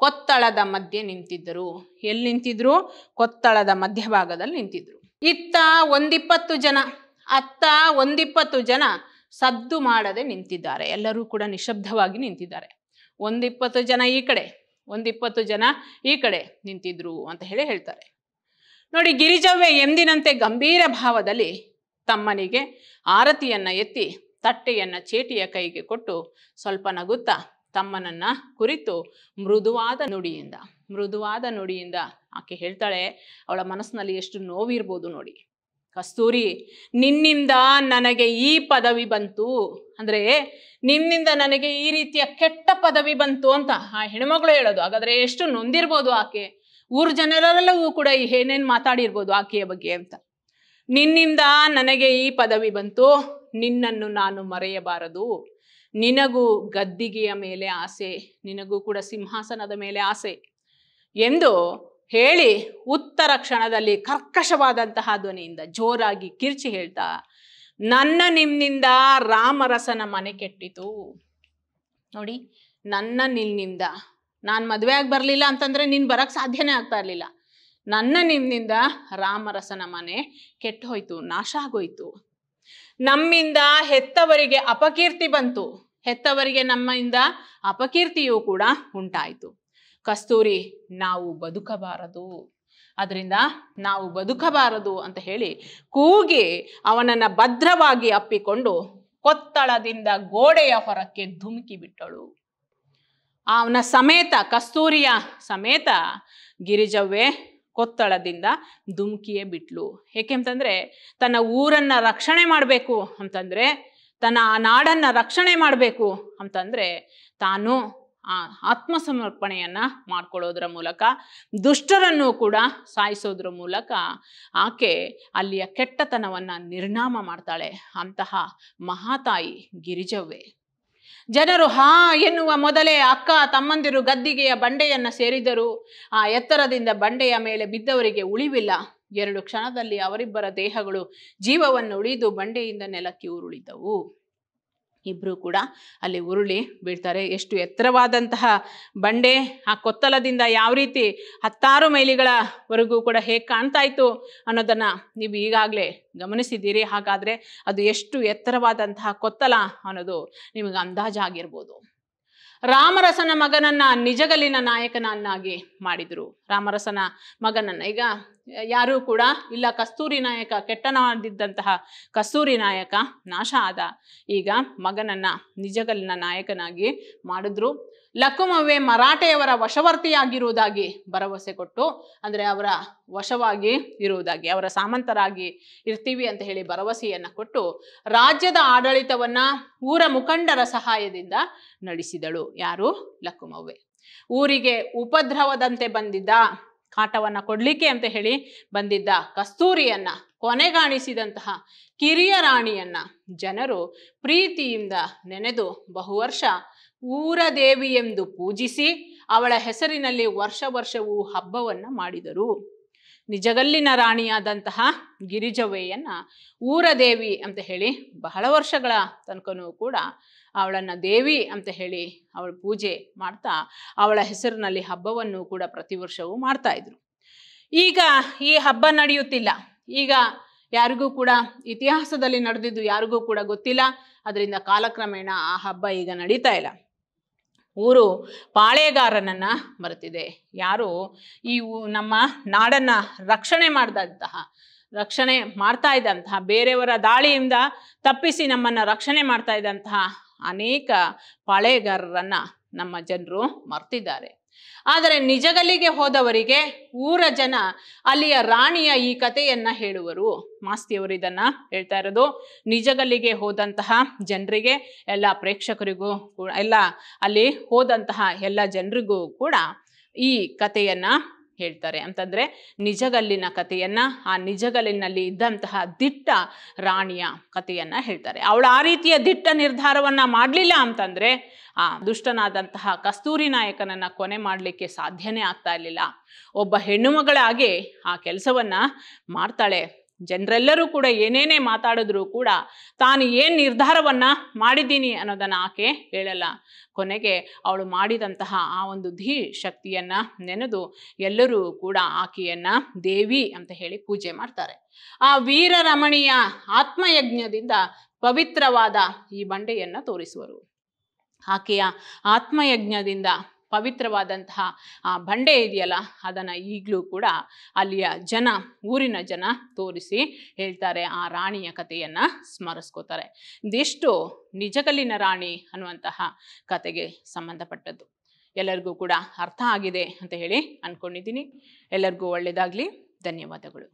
ಕೊತ್ತಳದ ಮಧ್ಯೆ ನಿಂತಿದ್ದರು ಎಲ್ಲಿ ನಿಂತಿದ್ರು ಕೊತ್ತಳದ ಮಧ್ಯಭಾಗದಲ್ಲಿ ನಿಂತಿದ್ರು ಇತ್ತ ಒಂದಿಪ್ಪತ್ತು ಜನ ಅತ್ತ ಒಂದಿಪ್ಪತ್ತು ಜನ ಸದ್ದು ಮಾಡದೆ ನಿಂತಿದ್ದಾರೆ ಎಲ್ಲರೂ ಕೂಡ ನಿಶಬ್ದವಾಗಿ ನಿಂತಿದ್ದಾರೆ ಒಂದಿಪ್ಪತ್ತು ಜನ ಈ ಕಡೆ ಒಂದಿಪ್ಪತ್ತು ಜನ ಈ ಕಡೆ ನಿಂತಿದ್ರು ಅಂತ ಹೇಳಿ ಹೇಳ್ತಾರೆ ನೋಡಿ ಗಿರಿಜವ್ವೆ ಎಂದಿನಂತೆ ಗಂಭೀರ ಭಾವದಲ್ಲಿ ತಮ್ಮನಿಗೆ ಆರತಿಯನ್ನ ಎತ್ತಿ ತಟ್ಟೆಯನ್ನ ಚೇಟಿಯ ಕೈಗೆ ಕೊಟ್ಟು ಸ್ವಲ್ಪ ನಗುತ್ತಾ ತಮ್ಮನನ್ನು ಕುರಿತು ಮೃದುವಾದ ನುಡಿಯಿಂದ ಮೃದುವಾದ ನುಡಿಯಿಂದ ಆಕೆ ಹೇಳ್ತಾಳೆ ಅವಳ ಮನಸ್ಸಿನಲ್ಲಿ ಎಷ್ಟು ನೋವಿರ್ಬೋದು ನೋಡಿ ಕಸ್ತೂರಿ ನಿನ್ನಿಂದ ನನಗೆ ಈ ಪದವಿ ಬಂತು ಅಂದರೆ ನಿನ್ನಿಂದ ನನಗೆ ಈ ರೀತಿಯ ಕೆಟ್ಟ ಪದವಿ ಬಂತು ಅಂತ ಆ ಹೆಣ್ಮಗಳು ಹೇಳೋದು ಹಾಗಾದರೆ ಎಷ್ಟು ನೊಂದಿರ್ಬೋದು ಆಕೆ ಊರ ಜನರಲ್ಲವೂ ಕೂಡ ಏನೇನು ಮಾತಾಡಿರ್ಬೋದು ಆಕೆಯ ಬಗ್ಗೆ ಅಂತ ನಿನ್ನಿಂದ ನನಗೆ ಈ ಪದವಿ ಬಂತು ನಿನ್ನನ್ನು ನಾನು ಮರೆಯಬಾರದು ನಿನಗೂ ಗದ್ದಿಗೆಯ ಮೇಲೆ ಆಸೆ ನಿನಗೂ ಕೂಡ ಸಿಂಹಾಸನದ ಮೇಲೆ ಆಸೆ ಎಂದು ಹೇಳಿ ಉತ್ತರ ಕ್ಷಣದಲ್ಲಿ ಕರ್ಕಶವಾದಂತಹ ಧ್ವನಿಯಿಂದ ಜೋರಾಗಿ ಕಿರ್ಚಿ ಹೇಳ್ತಾ ನನ್ನ ನಿಮ್ಮಿಂದ ರಾಮರಸನ ಮನೆ ಕೆಟ್ಟಿತು ನೋಡಿ ನನ್ನ ನಿನ್ನಿಂದ ನಾನು ಮದುವೆ ಆಗಿ ಬರಲಿಲ್ಲ ಅಂತಂದ್ರೆ ನೀನು ಬರಕ್ಕೆ ಸಾಧ್ಯನೇ ಆಗ್ತಾ ಇರಲಿಲ್ಲ ನನ್ನ ನಿಮ್ಮಿಂದ ರಾಮರಸನ ಮನೆ ಕೆಟ್ಟ ಹೋಯ್ತು ನಾಶ ಆಗೋಯ್ತು ನಮ್ಮಿಂದ ಹೆತ್ತವರಿಗೆ ಅಪಕೀರ್ತಿ ಬಂತು ಹೆತ್ತವರಿಗೆ ನಮ್ಮಿಂದ ಅಪಕೀರ್ತಿಯೂ ಕೂಡ ಉಂಟಾಯಿತು ಕಸ್ತೂರಿ ನಾವು ಬದುಕಬಾರದು ಅದರಿಂದ ನಾವು ಬದುಕಬಾರದು ಅಂತ ಹೇಳಿ ಕೂಗಿ ಅವನನ್ನು ಭದ್ರವಾಗಿ ಅಪ್ಪಿಕೊಂಡು ಕೊತ್ತಳದಿಂದ ಗೋಡೆಯ ಹೊರಕ್ಕೆ ಧುಮುಕಿ ಬಿಟ್ಟಳು ಅವನ ಸಮೇತ ಕಸ್ತೂರಿಯ ಸಮೇತ ಗಿರಿಜವ್ವೆ ಕೊತ್ತಳದಿಂದ ಧುಮುಕಿಯೇ ಬಿಟ್ಲು ಏಕೆಂತಂದ್ರೆ ತನ್ನ ಊರನ್ನ ರಕ್ಷಣೆ ಮಾಡಬೇಕು ಅಂತಂದ್ರೆ ತನ್ನ ಆ ನಾಡನ್ನ ರಕ್ಷಣೆ ಮಾಡಬೇಕು ಅಂತಂದ್ರೆ ತಾನು ಆ ಆತ್ಮಸಮರ್ಪಣೆಯನ್ನ ಮಾಡ್ಕೊಳ್ಳೋದ್ರ ಮೂಲಕ ದುಷ್ಟರನ್ನು ಕೂಡ ಸಾಯಿಸೋದ್ರ ಮೂಲಕ ಆಕೆ ಅಲ್ಲಿಯ ಕೆಟ್ಟತನವನ್ನ ನಿರ್ನಾಮ ಮಾಡ್ತಾಳೆ ಅಂತಹ ಮಹಾತಾಯಿ ಗಿರಿಜವ್ವೆ ಜನರು ಹಾ ಎನ್ನುವ ಮೊದಲೇ ಅಕ್ಕ ತಮ್ಮಂದಿರು ಗದ್ದಿಗೆಯ ಬಂಡೆಯನ್ನು ಸೇರಿದರು ಆ ಎತ್ತರದಿಂದ ಬಂಡೆಯ ಮೇಲೆ ಬಿದ್ದವರಿಗೆ ಉಳಿವಿಲ್ಲ ಎರಡು ಕ್ಷಣದಲ್ಲಿ ಅವರಿಬ್ಬರ ದೇಹಗಳು ಜೀವವನ್ನು ಉಳಿದು ಬಂಡೆಯಿಂದ ನೆಲಕ್ಕೆ ಉರುಳಿದವು ಇಬ್ಬರೂ ಕೂಡ ಅಲ್ಲಿ ಉರುಳಿ ಬೀಳ್ತಾರೆ ಎಷ್ಟು ಎತ್ತರವಾದಂತಹ ಬಂಡೆ ಆ ಕೊತ್ತಲದಿಂದ ಯಾವ ರೀತಿ ಹತ್ತಾರು ಮೈಲಿಗಳವರೆಗೂ ಕೂಡ ಹೇಗೆ ಕಾಣ್ತಾ ಇತ್ತು ಅನ್ನೋದನ್ನು ನೀವು ಈಗಾಗಲೇ ಗಮನಿಸಿದ್ದೀರಿ ಹಾಗಾದರೆ ಅದು ಎಷ್ಟು ಎತ್ತರವಾದಂತಹ ಕೊತ್ತಲ ಅನ್ನೋದು ನಿಮಗೆ ಆಗಿರ್ಬೋದು ರಾಮರಸನ ಮಗನನ್ನ ನಿಜಗಲಿನ ನಾಯಕನನ್ನಾಗಿ ಮಾಡಿದರು ರಾಮರಸನ ಮಗನನ್ನ ಈಗ ಯಾರೂ ಕೂಡ ಇಲ್ಲ ಕಸ್ತೂರಿ ನಾಯಕ ಕೆಟ್ಟನಾದಿದ್ದಂತಹ ಕಸ್ತೂರಿ ನಾಯಕ ನಾಶ ಆದ ಈಗ ಮಗನನ್ನ ನಿಜಗಲ್ಲಿನ ನಾಯಕನಾಗಿ ಮಾಡಿದ್ರು ಲಕ್ಕುಮವೇ ಮರಾಠೆಯವರ ವಶವರ್ತಿಯಾಗಿರುವುದಾಗಿ ಭರವಸೆ ಕೊಟ್ಟು ಅಂದರೆ ಅವರ ವಶವಾಗಿ ಇರುವುದಾಗಿ ಅವರ ಸಾಮಂತರಾಗಿ ಇರ್ತೀವಿ ಅಂತ ಹೇಳಿ ಭರವಸೆಯನ್ನು ಕೊಟ್ಟು ರಾಜ್ಯದ ಆಡಳಿತವನ್ನು ಊರ ಮುಖಂಡರ ಸಹಾಯದಿಂದ ನಡೆಸಿದಳು ಯಾರು ಲಕ್ಕುಮವ್ವೆ ಊರಿಗೆ ಉಪದ್ರವದಂತೆ ಬಂದಿದ್ದ ಕಾಟವನ್ನು ಕೊಡಲಿಕ್ಕೆ ಅಂತ ಹೇಳಿ ಬಂದಿದ್ದ ಕಸ್ತೂರಿಯನ್ನು ಕೊನೆಗಾಣಿಸಿದಂತಹ ಕಿರಿಯ ರಾಣಿಯನ್ನು ಜನರು ಪ್ರೀತಿಯಿಂದ ನೆನೆದು ಬಹುವರ್ಷ ಎಂದು ಪೂಜಿಸಿ ಅವಳ ಹೆಸರಿನಲ್ಲಿ ವರ್ಷ ವರ್ಷವೂ ಹಬ್ಬವನ್ನು ಮಾಡಿದರು ನಿಜಗಲ್ಲಿನ ರಾಣಿಯಾದಂತಹ ಗಿರಿಜವೆಯನ್ನು ಊರದೇವಿ ಅಂತ ಹೇಳಿ ಬಹಳ ವರ್ಷಗಳ ತನಕನೂ ಕೂಡ ಅವಳನ್ನು ದೇವಿ ಅಂತ ಹೇಳಿ ಅವಳ ಪೂಜೆ ಮಾಡ್ತಾ ಅವಳ ಹೆಸರಿನಲ್ಲಿ ಹಬ್ಬವನ್ನು ಕೂಡ ಪ್ರತಿ ವರ್ಷವೂ ಮಾಡ್ತಾ ಇದ್ರು ಈಗ ಈ ಹಬ್ಬ ನಡೆಯುತ್ತಿಲ್ಲ ಈಗ ಯಾರಿಗೂ ಕೂಡ ಇತಿಹಾಸದಲ್ಲಿ ನಡೆದಿದ್ದು ಯಾರಿಗೂ ಕೂಡ ಗೊತ್ತಿಲ್ಲ ಅದರಿಂದ ಕಾಲಕ್ರಮೇಣ ಆ ಹಬ್ಬ ಈಗ ನಡೀತಾ ಇಲ್ಲ ಊರು ಪಾಳೆಗಾರನನ್ನು ಮರೆತಿದೆ ಯಾರು ಈ ನಮ್ಮ ನಾಡನ್ನು ರಕ್ಷಣೆ ಮಾಡಿದಂತಹ ರಕ್ಷಣೆ ಮಾಡ್ತಾ ಇದ್ದಂತಹ ಬೇರೆಯವರ ದಾಳಿಯಿಂದ ತಪ್ಪಿಸಿ ನಮ್ಮನ್ನು ರಕ್ಷಣೆ ಮಾಡ್ತಾ ಇದ್ದಂತಹ ಅನೇಕ ಪಾಳೆಗಾರರನ್ನ ನಮ್ಮ ಜನರು ಮರ್ತಿದ್ದಾರೆ ಆದರೆ ನಿಜಗಲಿಗೆ ಹೋದವರಿಗೆ ಊರ ಜನ ಅಲ್ಲಿಯ ರಾಣಿಯ ಈ ಕಥೆಯನ್ನ ಹೇಳುವರು ಮಾಸ್ತಿಯವರು ಇದನ್ನ ಹೇಳ್ತಾ ಇರೋದು ನಿಜಗಲಿಗೆ ಹೋದಂತಹ ಜನರಿಗೆ ಎಲ್ಲ ಪ್ರೇಕ್ಷಕರಿಗೂ ಕೂಡ ಎಲ್ಲ ಅಲ್ಲಿ ಹೋದಂತಹ ಎಲ್ಲ ಜನರಿಗೂ ಕೂಡ ಈ ಕಥೆಯನ್ನ ಹೇಳ್ತಾರೆ ಅಂತಂದ್ರೆ ನಿಜಗಲ್ಲಿನ ಕಥೆಯನ್ನು ಆ ನಿಜಗಲ್ಲಿನಲ್ಲಿ ಇದ್ದಂತಹ ದಿಟ್ಟ ರಾಣಿಯ ಕಥೆಯನ್ನ ಹೇಳ್ತಾರೆ ಅವಳು ಆ ರೀತಿಯ ದಿಟ್ಟ ನಿರ್ಧಾರವನ್ನ ಮಾಡಲಿಲ್ಲ ಅಂತಂದ್ರೆ ಆ ದುಷ್ಟನಾದಂತಹ ಕಸ್ತೂರಿ ನಾಯಕನನ್ನ ಕೊನೆ ಮಾಡಲಿಕ್ಕೆ ಸಾಧ್ಯನೇ ಆಗ್ತಾ ಇರಲಿಲ್ಲ ಒಬ್ಬ ಹೆಣ್ಣುಮಗಳಾಗಿ ಆ ಕೆಲಸವನ್ನ ಮಾಡ್ತಾಳೆ ಜನರೆಲ್ಲರೂ ಕೂಡ ಏನೇನೇ ಮಾತಾಡಿದ್ರೂ ಕೂಡ ತಾನು ಏನು ನಿರ್ಧಾರವನ್ನು ಮಾಡಿದ್ದೀನಿ ಅನ್ನೋದನ್ನು ಆಕೆ ಹೇಳಲ್ಲ ಕೊನೆಗೆ ಅವಳು ಮಾಡಿದಂತಹ ಆ ಒಂದು ಧೀ ಶಕ್ತಿಯನ್ನು ನೆನೆದು ಎಲ್ಲರೂ ಕೂಡ ಆಕೆಯನ್ನು ದೇವಿ ಅಂತ ಹೇಳಿ ಪೂಜೆ ಮಾಡ್ತಾರೆ ಆ ವೀರರಮಣಿಯ ಆತ್ಮಯಜ್ಞದಿಂದ ಪವಿತ್ರವಾದ ಈ ಬಂಡೆಯನ್ನು ತೋರಿಸುವರು ಆಕೆಯ ಆತ್ಮಯಜ್ಞದಿಂದ ಪವಿತ್ರವಾದಂತಹ ಬಂಡೆ ಇದೆಯಲ್ಲ ಅದನ್ನು ಈಗಲೂ ಕೂಡ ಅಲ್ಲಿಯ ಜನ ಊರಿನ ಜನ ತೋರಿಸಿ ಹೇಳ್ತಾರೆ ಆ ರಾಣಿಯ ಕಥೆಯನ್ನು ಸ್ಮರಿಸ್ಕೋತಾರೆ ಇದೆಷ್ಟು ನಿಜಗಲ್ಲಿನ ರಾಣಿ ಅನ್ನುವಂತಹ ಕತೆಗೆ ಸಂಬಂಧಪಟ್ಟದ್ದು ಎಲ್ಲರಿಗೂ ಕೂಡ ಅರ್ಥ ಆಗಿದೆ ಅಂತ ಹೇಳಿ ಅಂದ್ಕೊಂಡಿದ್ದೀನಿ ಎಲ್ಲರಿಗೂ ಒಳ್ಳೆಯದಾಗಲಿ ಧನ್ಯವಾದಗಳು